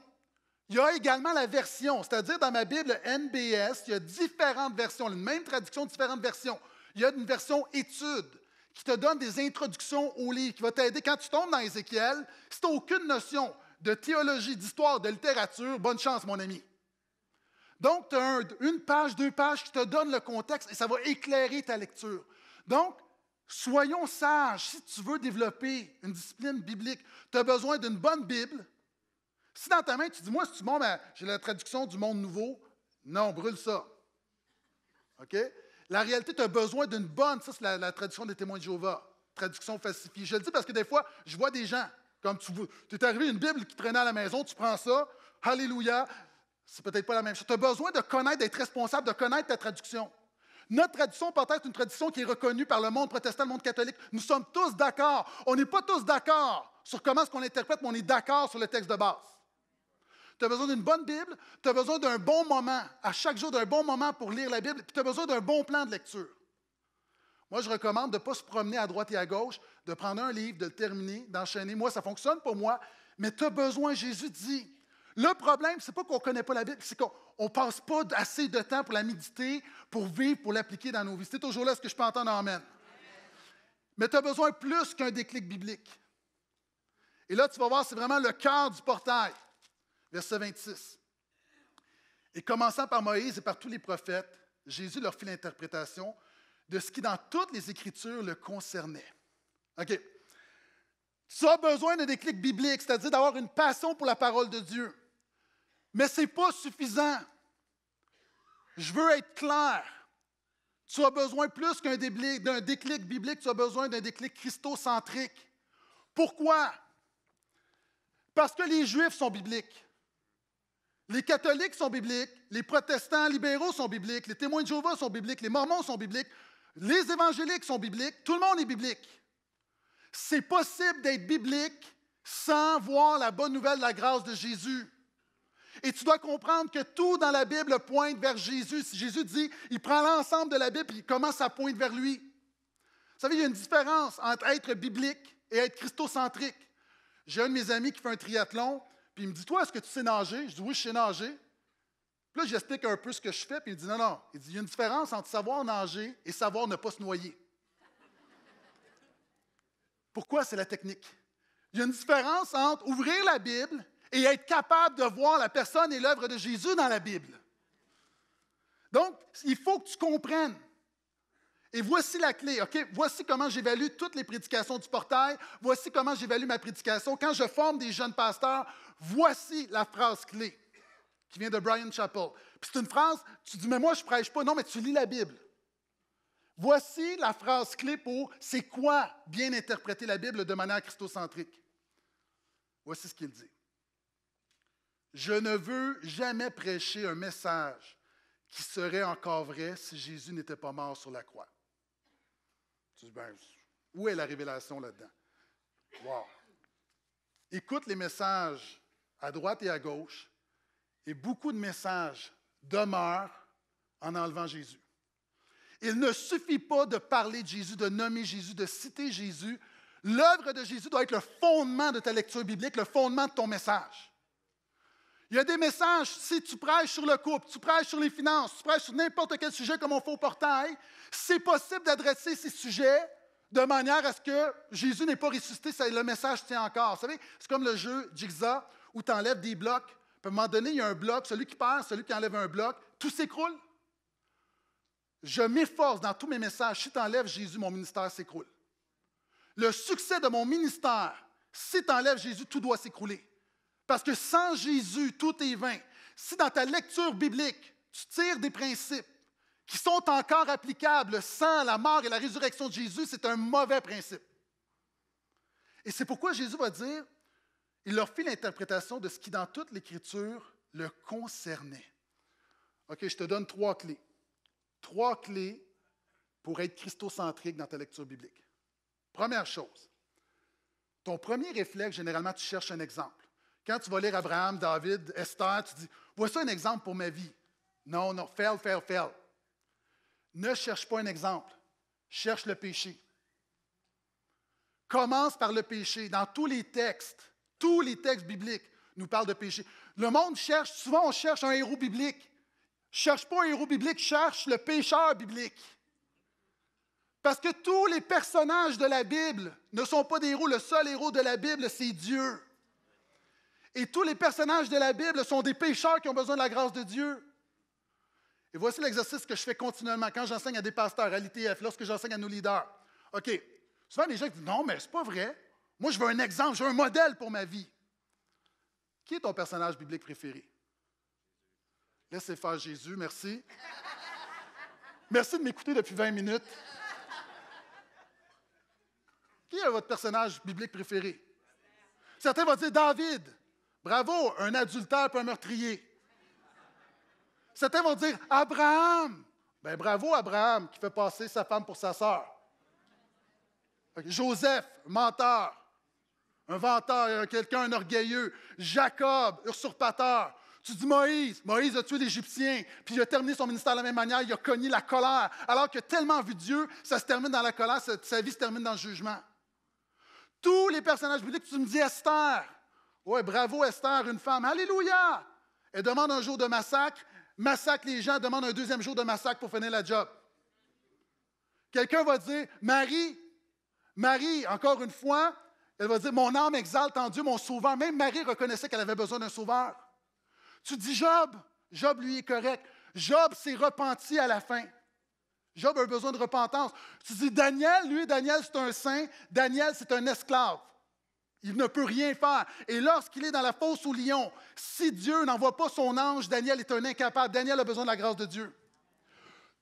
Il y a également la version, c'est-à-dire dans ma Bible NBS, il y a différentes versions, une même traduction, différentes versions. Il y a une version étude qui te donne des introductions au livre, qui va t'aider quand tu tombes dans Ézéchiel. Si tu n'as aucune notion, de théologie, d'histoire, de littérature, bonne chance, mon ami. Donc, tu as une page, deux pages qui te donnent le contexte et ça va éclairer ta lecture. Donc, soyons sages. Si tu veux développer une discipline biblique, tu as besoin d'une bonne Bible. Si dans ta main, tu dis, moi, si tu bon, ben, j'ai la traduction du monde nouveau, non, brûle ça. OK? La réalité, tu as besoin d'une bonne, ça, c'est la, traduction des témoins de Jéhovah, traduction falsifiée. Je le dis parce que des fois, je vois des gens comme tu es arrivé, une Bible qui traînait à la maison, tu prends ça, Alléluia, c'est peut-être pas la même chose. Tu as besoin de connaître, d'être responsable, de connaître ta traduction. Notre tradition peut être une tradition qui est reconnue par le monde protestant, le monde catholique. Nous sommes tous d'accord. On n'est pas tous d'accord sur comment est-ce qu'on interprète, mais on est d'accord sur le texte de base. Tu as besoin d'une bonne Bible, tu as besoin d'un bon moment, à chaque jour d'un bon moment pour lire la Bible, puis tu as besoin d'un bon plan de lecture. Moi, je recommande de ne pas se promener à droite et à gauche, de prendre un livre, de le terminer, d'enchaîner. Moi, ça fonctionne pour moi, mais tu as besoin, Jésus dit. Le problème, ce n'est pas qu'on ne connaît pas la Bible, c'est qu'on ne passe pas assez de temps pour la méditer, pour vivre, pour l'appliquer dans nos vies. C'est toujours là ce que je peux entendre, en même. Mais tu as besoin plus qu'un déclic biblique. Et là, tu vas voir, c'est vraiment le cœur du portail. Verset 26. Et commençant par Moïse et par tous les prophètes, Jésus leur fit l'interprétation de ce qui dans toutes les Écritures le concernait. OK. Tu as besoin d'un déclic biblique, c'est-à-dire d'avoir une passion pour la parole de Dieu. Mais ce n'est pas suffisant. Je veux être clair. Tu as besoin plus qu'un déclic, d'un déclic biblique, tu as besoin d'un déclic christocentrique. Pourquoi? Parce que les Juifs sont bibliques. Les catholiques sont bibliques, les protestants libéraux sont bibliques, les témoins de Jéhovah sont bibliques, les mormons sont bibliques. Les évangéliques sont bibliques, tout le monde est biblique. C'est possible d'être biblique sans voir la bonne nouvelle de la grâce de Jésus. Et tu dois comprendre que tout dans la Bible pointe vers Jésus. Si Jésus dit, il prend l'ensemble de la Bible et il commence à pointer vers lui. Vous savez, il y a une différence entre être biblique et être christocentrique. J'ai un de mes amis qui fait un triathlon, puis il me dit Toi, est-ce que tu sais nager Je dis Oui, je sais nager. Puis là, j'explique un peu ce que je fais, puis il dit non, non. Il dit il y a une différence entre savoir nager et savoir ne pas se noyer. Pourquoi c'est la technique? Il y a une différence entre ouvrir la Bible et être capable de voir la personne et l'œuvre de Jésus dans la Bible. Donc, il faut que tu comprennes. Et voici la clé, OK? Voici comment j'évalue toutes les prédications du portail. Voici comment j'évalue ma prédication. Quand je forme des jeunes pasteurs, voici la phrase clé qui vient de Brian Chappell. Puis c'est une phrase, tu dis, mais moi je prêche pas. Non, mais tu lis la Bible. Voici la phrase clé pour c'est quoi bien interpréter la Bible de manière christocentrique. Voici ce qu'il dit. Je ne veux jamais prêcher un message qui serait encore vrai si Jésus n'était pas mort sur la croix. Tu dis, ben, où est la révélation là-dedans? Wow! Écoute les messages à droite et à gauche et beaucoup de messages demeurent en enlevant Jésus. Il ne suffit pas de parler de Jésus, de nommer Jésus, de citer Jésus. L'œuvre de Jésus doit être le fondement de ta lecture biblique, le fondement de ton message. Il y a des messages, si tu prêches sur le couple, tu prêches sur les finances, tu prêches sur n'importe quel sujet comme on fait au portail, c'est possible d'adresser ces sujets de manière à ce que Jésus n'est pas ressuscité, le message tient encore. savez, c'est comme le jeu Jigsaw où tu enlèves des blocs à un moment donné, il y a un bloc, celui qui perd, celui qui enlève un bloc, tout s'écroule. Je m'efforce dans tous mes messages, si tu enlèves Jésus, mon ministère s'écroule. Le succès de mon ministère, si tu enlèves Jésus, tout doit s'écrouler. Parce que sans Jésus, tout est vain. Si dans ta lecture biblique, tu tires des principes qui sont encore applicables sans la mort et la résurrection de Jésus, c'est un mauvais principe. Et c'est pourquoi Jésus va dire, il leur fit l'interprétation de ce qui, dans toute l'Écriture, le concernait. OK, je te donne trois clés. Trois clés pour être christocentrique dans ta lecture biblique. Première chose, ton premier réflexe, généralement, tu cherches un exemple. Quand tu vas lire Abraham, David, Esther, tu dis Voici un exemple pour ma vie. Non, non, fail, fail, fail. Ne cherche pas un exemple, cherche le péché. Commence par le péché. Dans tous les textes, tous les textes bibliques nous parlent de péché. Le monde cherche, souvent on cherche un héros biblique. Cherche pas un héros biblique, cherche le pécheur biblique. Parce que tous les personnages de la Bible ne sont pas des héros. Le seul héros de la Bible, c'est Dieu. Et tous les personnages de la Bible sont des pécheurs qui ont besoin de la grâce de Dieu. Et voici l'exercice que je fais continuellement quand j'enseigne à des pasteurs, à l'ITF, lorsque j'enseigne à nos leaders. OK. Souvent, les gens disent non, mais c'est pas vrai. Moi, je veux un exemple, je veux un modèle pour ma vie. Qui est ton personnage biblique préféré? Laissez faire Jésus, merci. Merci de m'écouter depuis 20 minutes. Qui est votre personnage biblique préféré? Certains vont dire David. Bravo, un adultère pour un meurtrier. Certains vont dire Abraham. Ben bravo Abraham qui fait passer sa femme pour sa sœur. Joseph, menteur un venteur, quelqu'un, un orgueilleux. Jacob, usurpateur. Tu dis Moïse. Moïse a tué l'Égyptien, puis il a terminé son ministère de la même manière. Il a cogné la colère. Alors qu'il a tellement vu Dieu, ça se termine dans la colère, sa vie se termine dans le jugement. Tous les personnages bibliques, tu me dis Esther. Ouais, bravo Esther, une femme. Alléluia. Elle demande un jour de massacre, massacre les gens, demande un deuxième jour de massacre pour finir la job. Quelqu'un va dire Marie, Marie, encore une fois, elle va dire, mon âme exalte en Dieu, mon sauveur. Même Marie reconnaissait qu'elle avait besoin d'un sauveur. Tu dis Job, Job lui est correct. Job s'est repenti à la fin. Job a besoin de repentance. Tu dis Daniel, lui, Daniel, c'est un saint. Daniel, c'est un esclave. Il ne peut rien faire. Et lorsqu'il est dans la fosse au lion, si Dieu n'envoie pas son ange, Daniel est un incapable. Daniel a besoin de la grâce de Dieu.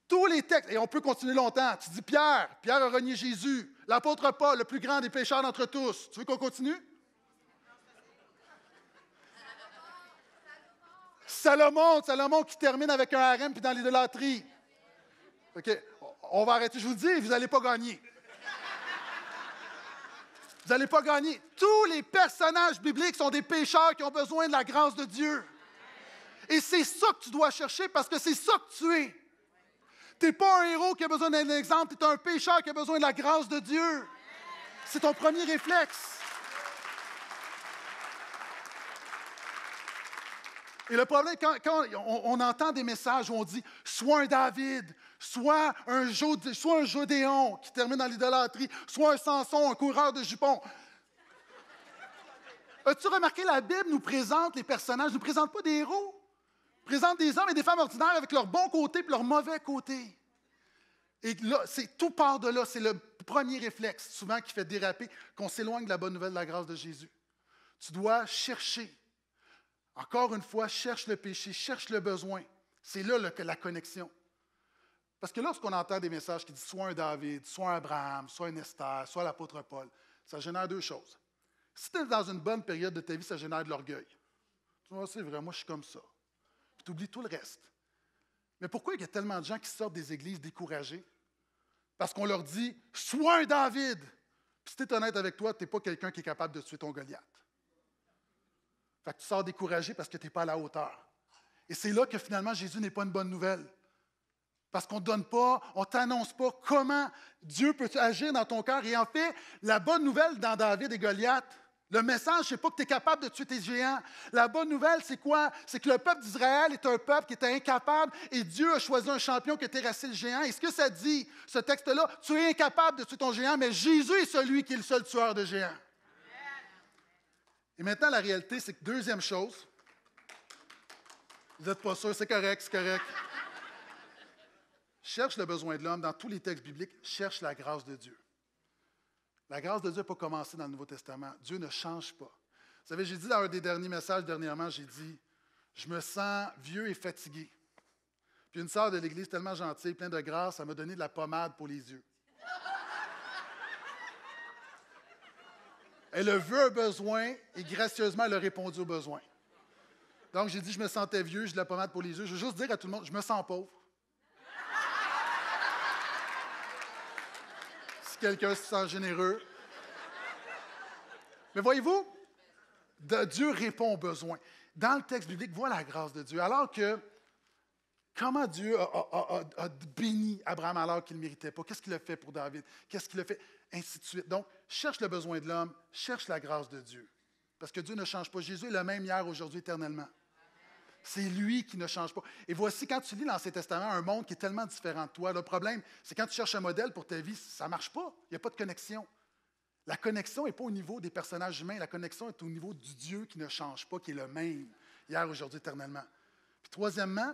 Tous les textes, et on peut continuer longtemps. Tu dis Pierre, Pierre a renié Jésus. L'apôtre Paul, le plus grand des pécheurs d'entre tous. Tu veux qu'on continue? Salomon, Salomon qui termine avec un harem puis dans l'idolâtrie. OK, on va arrêter. Je vous dis, vous n'allez pas gagner. Vous n'allez pas gagner. Tous les personnages bibliques sont des pécheurs qui ont besoin de la grâce de Dieu. Et c'est ça que tu dois chercher parce que c'est ça que tu es n'es pas un héros qui a besoin d'un exemple, es un pécheur qui a besoin de la grâce de Dieu. C'est ton premier réflexe. Et le problème, quand, on, entend des messages où on dit soit un David, soit un, soit un Jodéon qui termine dans l'idolâtrie, soit un Samson, un coureur de jupons. As-tu remarqué, la Bible nous présente les personnages, ne nous présente pas des héros présente des hommes et des femmes ordinaires avec leur bon côté et leur mauvais côté. Et là, c'est tout part de là. C'est le premier réflexe, souvent, qui fait déraper qu'on s'éloigne de la bonne nouvelle de la grâce de Jésus. Tu dois chercher. Encore une fois, cherche le péché, cherche le besoin. C'est là que la connexion. Parce que lorsqu'on entend des messages qui disent soit un David, soit un Abraham, soit un Esther, soit l'apôtre Paul, ça génère deux choses. Si tu es dans une bonne période de ta vie, ça génère de l'orgueil. Tu vois, c'est vrai, je suis comme ça. Oublie tout le reste. Mais pourquoi il y a tellement de gens qui sortent des églises découragés? Parce qu'on leur dit Sois un David! si tu es honnête avec toi, tu n'es pas quelqu'un qui est capable de tuer ton Goliath. tu sors découragé parce que tu n'es pas à la hauteur. Et c'est là que finalement Jésus n'est pas une bonne nouvelle. Parce qu'on ne donne pas, on ne t'annonce pas comment Dieu peut agir dans ton cœur. Et en fait, la bonne nouvelle dans David et Goliath, le message, c'est pas que tu es capable de tuer tes géants. La bonne nouvelle, c'est quoi? C'est que le peuple d'Israël est un peuple qui était incapable et Dieu a choisi un champion qui a terrassé le géant. est ce que ça dit, ce texte-là, tu es incapable de tuer ton géant, mais Jésus est celui qui est le seul tueur de géants. Et maintenant, la réalité, c'est que deuxième chose, vous n'êtes pas sûr, c'est correct, c'est correct. Cherche le besoin de l'homme dans tous les textes bibliques, cherche la grâce de Dieu. La grâce de Dieu n'a pas commencé dans le Nouveau Testament. Dieu ne change pas. Vous savez, j'ai dit dans un des derniers messages dernièrement, j'ai dit, je me sens vieux et fatigué. Puis une sœur de l'Église tellement gentille, pleine de grâce, elle m'a donné de la pommade pour les yeux. Elle a vu un besoin et gracieusement, elle a répondu au besoin. Donc, j'ai dit, je me sentais vieux, j'ai de la pommade pour les yeux. Je veux juste dire à tout le monde, je me sens pauvre. quelqu'un se sent généreux. Mais voyez-vous, Dieu répond aux besoins. Dans le texte biblique, voilà la grâce de Dieu. Alors que, comment Dieu a, béni Abraham alors qu'il ne méritait pas? Qu'est-ce qu'il a fait pour David? Qu'est-ce qu'il a fait? Ainsi de suite. Donc, cherche le besoin de l'homme, cherche la grâce de Dieu. Parce que Dieu ne change pas. Jésus est le même hier, aujourd'hui, éternellement. C'est lui qui ne change pas. Et voici, quand tu lis l'Ancien Testament, un monde qui est tellement différent de toi, le problème, c'est quand tu cherches un modèle pour ta vie, ça ne marche pas. Il n'y a pas de connexion. La connexion n'est pas au niveau des personnages humains, la connexion est au niveau du Dieu qui ne change pas, qui est le même, hier, aujourd'hui, éternellement. Puis troisièmement,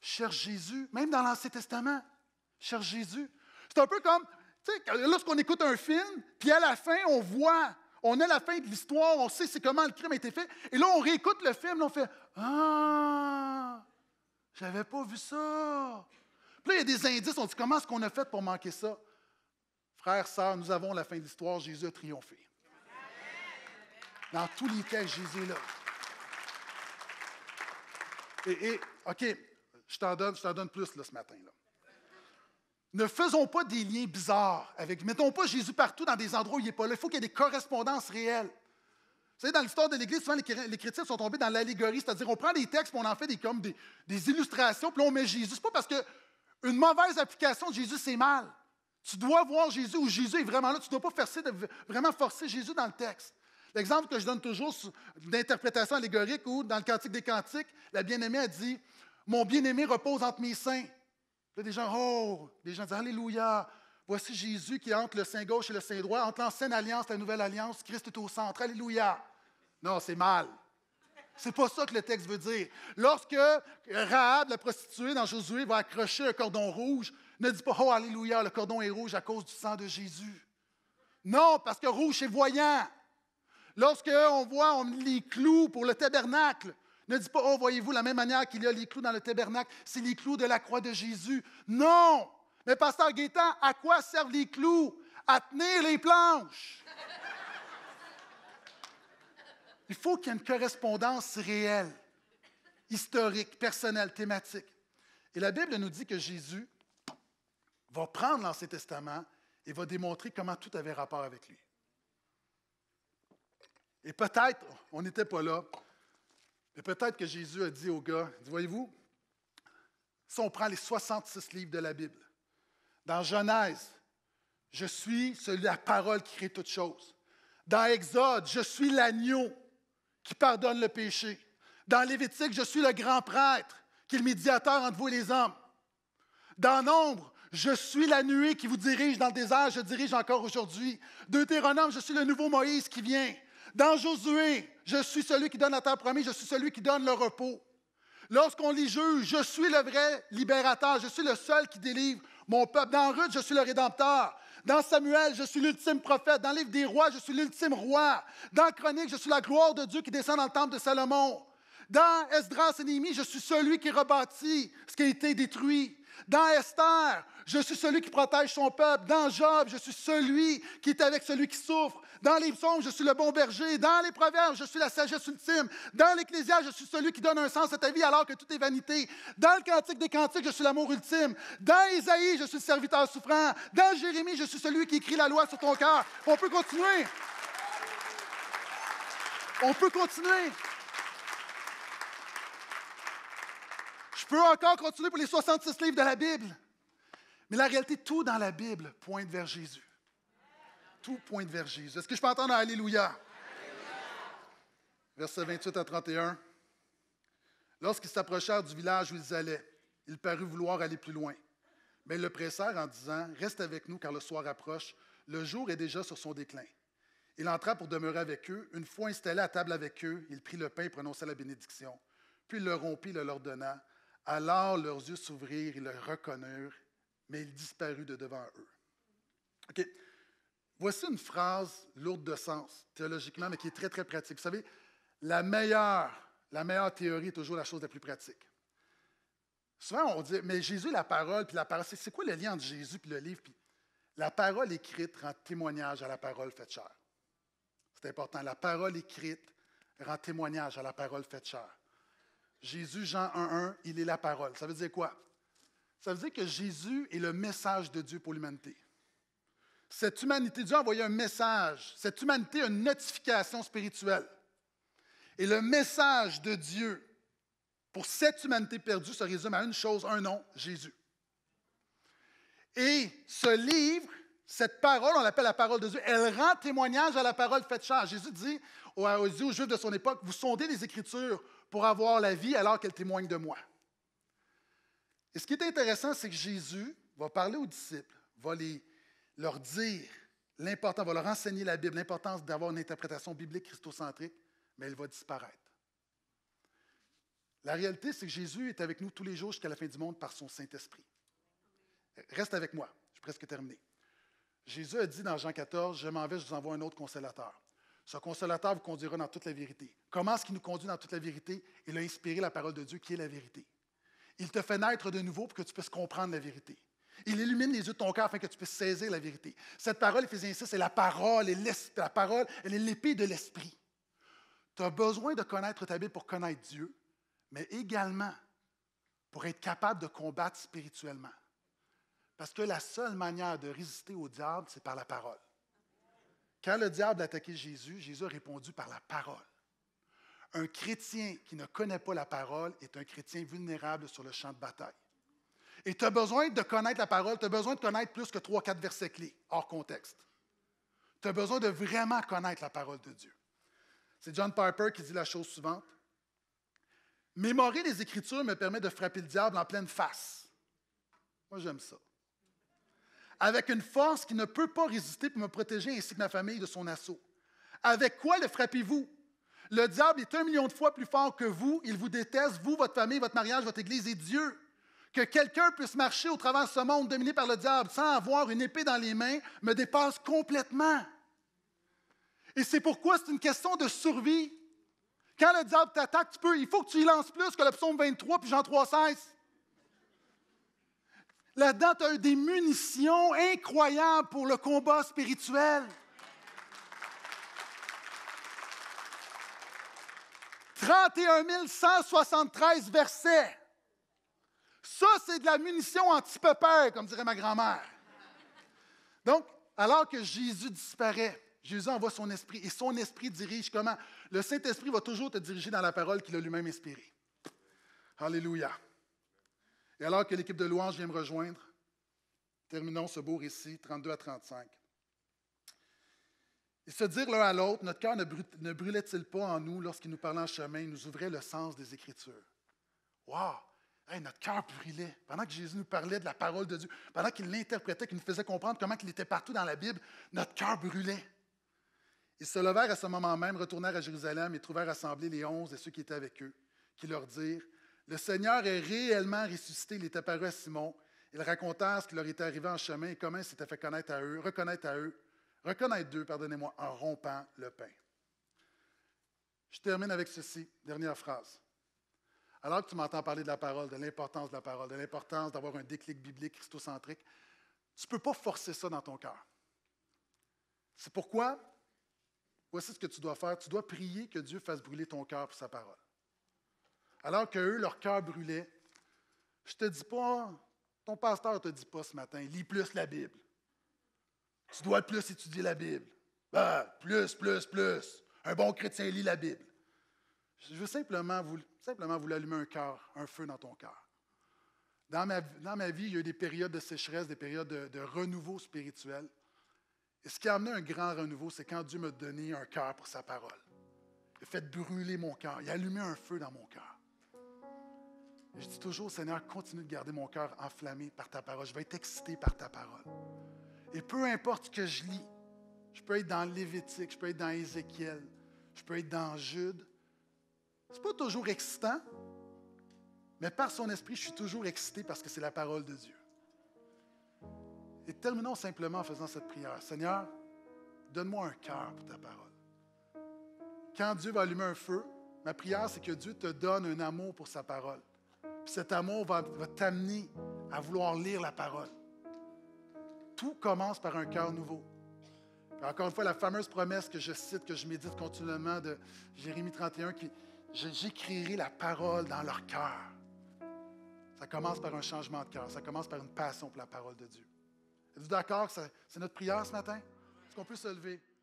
cherche Jésus, même dans l'Ancien Testament, cherche Jésus. C'est un peu comme, tu sais, lorsqu'on écoute un film, puis à la fin, on voit on a la fin de l'histoire, on sait c'est comment le crime a été fait. Et là, on réécoute le film, on fait Ah, j'avais pas vu ça. Puis là, il y a des indices, on dit Comment est-ce qu'on a fait pour manquer ça? Frères, sœurs, nous avons la fin de l'histoire, Jésus a triomphé. Dans tous les cas, Jésus est là. Et, OK, je t'en donne, je t'en donne plus là, ce matin. Là. Ne faisons pas des liens bizarres avec. Mettons pas Jésus partout dans des endroits où il n'est pas là. Il faut qu'il y ait des correspondances réelles. Vous savez, dans l'histoire de l'Église, souvent les chrétiens sont tombés dans l'allégorie, c'est-à-dire on prend des textes, on en fait des, comme des, illustrations, puis on met Jésus. C'est pas parce qu'une mauvaise application de Jésus, c'est mal. Tu dois voir Jésus où Jésus est vraiment là. Tu ne dois pas vraiment forcer Jésus dans le texte. L'exemple que je donne toujours d'interprétation allégorique ou dans le Cantique des Cantiques, la bien-aimée a dit Mon bien-aimé repose entre mes seins. Là, des gens, oh, des gens disent, Alléluia, voici Jésus qui entre le sein gauche et le saint droit, entre l'ancienne alliance, la nouvelle alliance, Christ est au centre, Alléluia. Non, c'est mal. C'est pas ça que le texte veut dire. Lorsque Rahab, la prostituée dans Josué, va accrocher un cordon rouge, ne dit pas, oh, Alléluia, le cordon est rouge à cause du sang de Jésus. Non, parce que rouge, c'est voyant. Lorsque on voit, on lit « les clous pour le tabernacle, ne dis pas, oh, voyez-vous, la même manière qu'il y a les clous dans le tabernacle, c'est les clous de la croix de Jésus. Non! Mais pasteur Gaétan, à quoi servent les clous? À tenir les planches. Il faut qu'il y ait une correspondance réelle, historique, personnelle, thématique. Et la Bible nous dit que Jésus va prendre l'Ancien Testament et va démontrer comment tout avait rapport avec lui. Et peut-être, on n'était pas là, mais peut-être que Jésus a dit aux gars, voyez-vous, si on prend les 66 livres de la Bible, dans Genèse, je suis celui la parole qui crée toutes choses. Dans Exode, je suis l'agneau qui pardonne le péché. Dans Lévitique, je suis le grand prêtre qui est le médiateur entre vous et les hommes. Dans Nombre, je suis la nuée qui vous dirige dans le désert, je dirige encore aujourd'hui. Deutéronome, je suis le nouveau Moïse qui vient. Dans Josué, je suis celui qui donne la terre promise, je suis celui qui donne le repos. Lorsqu'on lit juge, je suis le vrai libérateur, je suis le seul qui délivre mon peuple. Dans Ruth, je suis le rédempteur. Dans Samuel, je suis l'ultime prophète. Dans le livre des rois, je suis l'ultime roi. Dans Chronique, je suis la gloire de Dieu qui descend dans le temple de Salomon. Dans Esdras et Néhémie, je suis celui qui rebâtit ce qui a été détruit. Dans Esther, je suis celui qui protège son peuple. Dans Job, je suis celui qui est avec celui qui souffre. Dans les psaumes, je suis le bon berger. Dans les proverbes, je suis la sagesse ultime. Dans l'Ecclésiaste, je suis celui qui donne un sens à ta vie alors que tout est vanité. Dans le Cantique des Cantiques, je suis l'amour ultime. Dans Isaïe, je suis le serviteur souffrant. Dans Jérémie, je suis celui qui écrit la loi sur ton cœur. On peut continuer. On peut continuer. peux encore continuer pour les 66 livres de la Bible. Mais la réalité, tout dans la Bible pointe vers Jésus. Tout pointe vers Jésus. Est-ce que je peux entendre Alléluia? Alléluia. 28 à 31. Lorsqu'ils s'approchèrent du village où ils allaient, il parut vouloir aller plus loin. Mais ils le pressèrent en disant Reste avec nous car le soir approche, le jour est déjà sur son déclin. Il entra pour demeurer avec eux. Une fois installé à table avec eux, il prit le pain et prononça la bénédiction. Puis il le rompit et le leur donna alors leurs yeux s'ouvrirent, ils le reconnurent, mais il disparut de devant eux. OK. Voici une phrase lourde de sens, théologiquement, mais qui est très, très pratique. Vous savez, la meilleure, la meilleure théorie est toujours la chose la plus pratique. Souvent, on dit, mais Jésus, la parole, puis la parole, c'est quoi le lien entre Jésus et le livre? Puis la parole écrite rend témoignage à la parole faite chère. C'est important. La parole écrite rend témoignage à la parole faite chère. Jésus, Jean 1.1, il est la parole. Ça veut dire quoi? Ça veut dire que Jésus est le message de Dieu pour l'humanité. Cette humanité, Dieu a envoyé un message. Cette humanité a une notification spirituelle. Et le message de Dieu pour cette humanité perdue se résume à une chose, un nom, Jésus. Et ce livre cette parole, on l'appelle la parole de Dieu, elle rend témoignage à la parole faite chair. Jésus dit aux, aux Juifs de son époque, vous sondez les Écritures pour avoir la vie alors qu'elles témoignent de moi. Et ce qui est intéressant, c'est que Jésus va parler aux disciples, va leur dire l'important, va leur enseigner la Bible, l'importance d'avoir une interprétation biblique christocentrique, mais elle va disparaître. La réalité, c'est que Jésus est avec nous tous les jours jusqu'à la fin du monde par son Saint-Esprit. Reste avec moi, je suis presque terminé. Jésus a dit dans Jean 14, je m'en vais, je vous envoie un autre consolateur. Ce consolateur vous conduira dans toute la vérité. Comment est-ce qu'il nous conduit dans toute la vérité? Il a inspiré la parole de Dieu qui est la vérité. Il te fait naître de nouveau pour que tu puisses comprendre la vérité. Il illumine les yeux de ton cœur afin que tu puisses saisir la vérité. Cette parole, faisait ainsi, c'est la parole, la parole, elle est l'épée de l'esprit. Tu as besoin de connaître ta Bible pour connaître Dieu, mais également pour être capable de combattre spirituellement. Parce que la seule manière de résister au diable, c'est par la parole. Quand le diable a attaqué Jésus, Jésus a répondu par la parole. Un chrétien qui ne connaît pas la parole est un chrétien vulnérable sur le champ de bataille. Et tu as besoin de connaître la parole, tu as besoin de connaître plus que trois, quatre versets clés, hors contexte. Tu as besoin de vraiment connaître la parole de Dieu. C'est John Piper qui dit la chose suivante. Mémorer les Écritures me permet de frapper le diable en pleine face. Moi, j'aime ça avec une force qui ne peut pas résister pour me protéger ainsi que ma famille de son assaut. Avec quoi le frappez-vous? Le diable est un million de fois plus fort que vous. Il vous déteste, vous, votre famille, votre mariage, votre Église et Dieu. Que quelqu'un puisse marcher au travers de ce monde dominé par le diable sans avoir une épée dans les mains me dépasse complètement. Et c'est pourquoi c'est une question de survie. Quand le diable t'attaque, tu peux, il faut que tu y lances plus que le psaume 23 puis Jean 3,16. La date a des munitions incroyables pour le combat spirituel. « 31 173 versets. Ça, c'est de la munition anti peur comme dirait ma grand-mère. Donc, alors que Jésus disparaît, Jésus envoie son esprit et son esprit dirige comment? Le Saint-Esprit va toujours te diriger dans la parole qu'il a lui-même inspirée. Alléluia. Et alors que l'équipe de louange vient me rejoindre, terminons ce beau récit, 32 à 35. Et se dire l'un à l'autre, notre cœur ne brûlait-il pas en nous lorsqu'il nous parlait en chemin, nous ouvrait le sens des Écritures. Wow! notre cœur brûlait. Pendant que Jésus nous parlait de la parole de Dieu, pendant qu'il l'interprétait, qu'il nous faisait comprendre comment il était partout dans la Bible, notre cœur brûlait. Ils se levèrent à ce moment même, retournèrent à Jérusalem et trouvèrent rassemblés les onze et ceux qui étaient avec eux, qui leur dirent le Seigneur est réellement ressuscité. Il est apparu à Simon. Il raconta ce qui leur était arrivé en chemin et comment il s'était fait connaître à eux, reconnaître à eux, reconnaître d'eux, pardonnez-moi, en rompant le pain. Je termine avec ceci, dernière phrase. Alors que tu m'entends parler de la parole, de l'importance de la parole, de l'importance d'avoir un déclic biblique christocentrique, tu ne peux pas forcer ça dans ton cœur. C'est pourquoi, voici ce que tu dois faire. Tu dois prier que Dieu fasse brûler ton cœur pour sa parole alors qu'eux, leur cœur brûlait. Je te dis pas, ton pasteur ne te dit pas ce matin, lis plus la Bible. Tu dois plus étudier la Bible. Bah, plus, plus, plus. Un bon chrétien lit la Bible. Je veux simplement vous, simplement vous allumer un cœur, un feu dans ton cœur. Dans ma, dans ma, vie, il y a eu des périodes de sécheresse, des périodes de, de renouveau spirituel. Et ce qui a amené un grand renouveau, c'est quand Dieu m'a donné un cœur pour sa parole. Il a fait brûler mon cœur. Il a allumé un feu dans mon cœur. Je dis toujours, Seigneur, continue de garder mon cœur enflammé par ta parole. Je vais être excité par ta parole. Et peu importe ce que je lis, je peux être dans Lévitique, je peux être dans Ézéchiel, je peux être dans Jude. Ce n'est pas toujours excitant, mais par son esprit, je suis toujours excité parce que c'est la parole de Dieu. Et terminons simplement en faisant cette prière. Seigneur, donne-moi un cœur pour ta parole. Quand Dieu va allumer un feu, ma prière, c'est que Dieu te donne un amour pour sa parole. Puis cet amour va, t'amener à vouloir lire la parole. Tout commence par un cœur nouveau. encore une fois, la fameuse promesse que je cite, que je médite continuellement de Jérémie 31, qui J'écrirai la parole dans leur cœur. Ça commence par un changement de cœur. Ça commence par une passion pour la parole de Dieu. Êtes-vous d'accord que c'est notre prière ce matin? Est-ce qu'on peut se lever?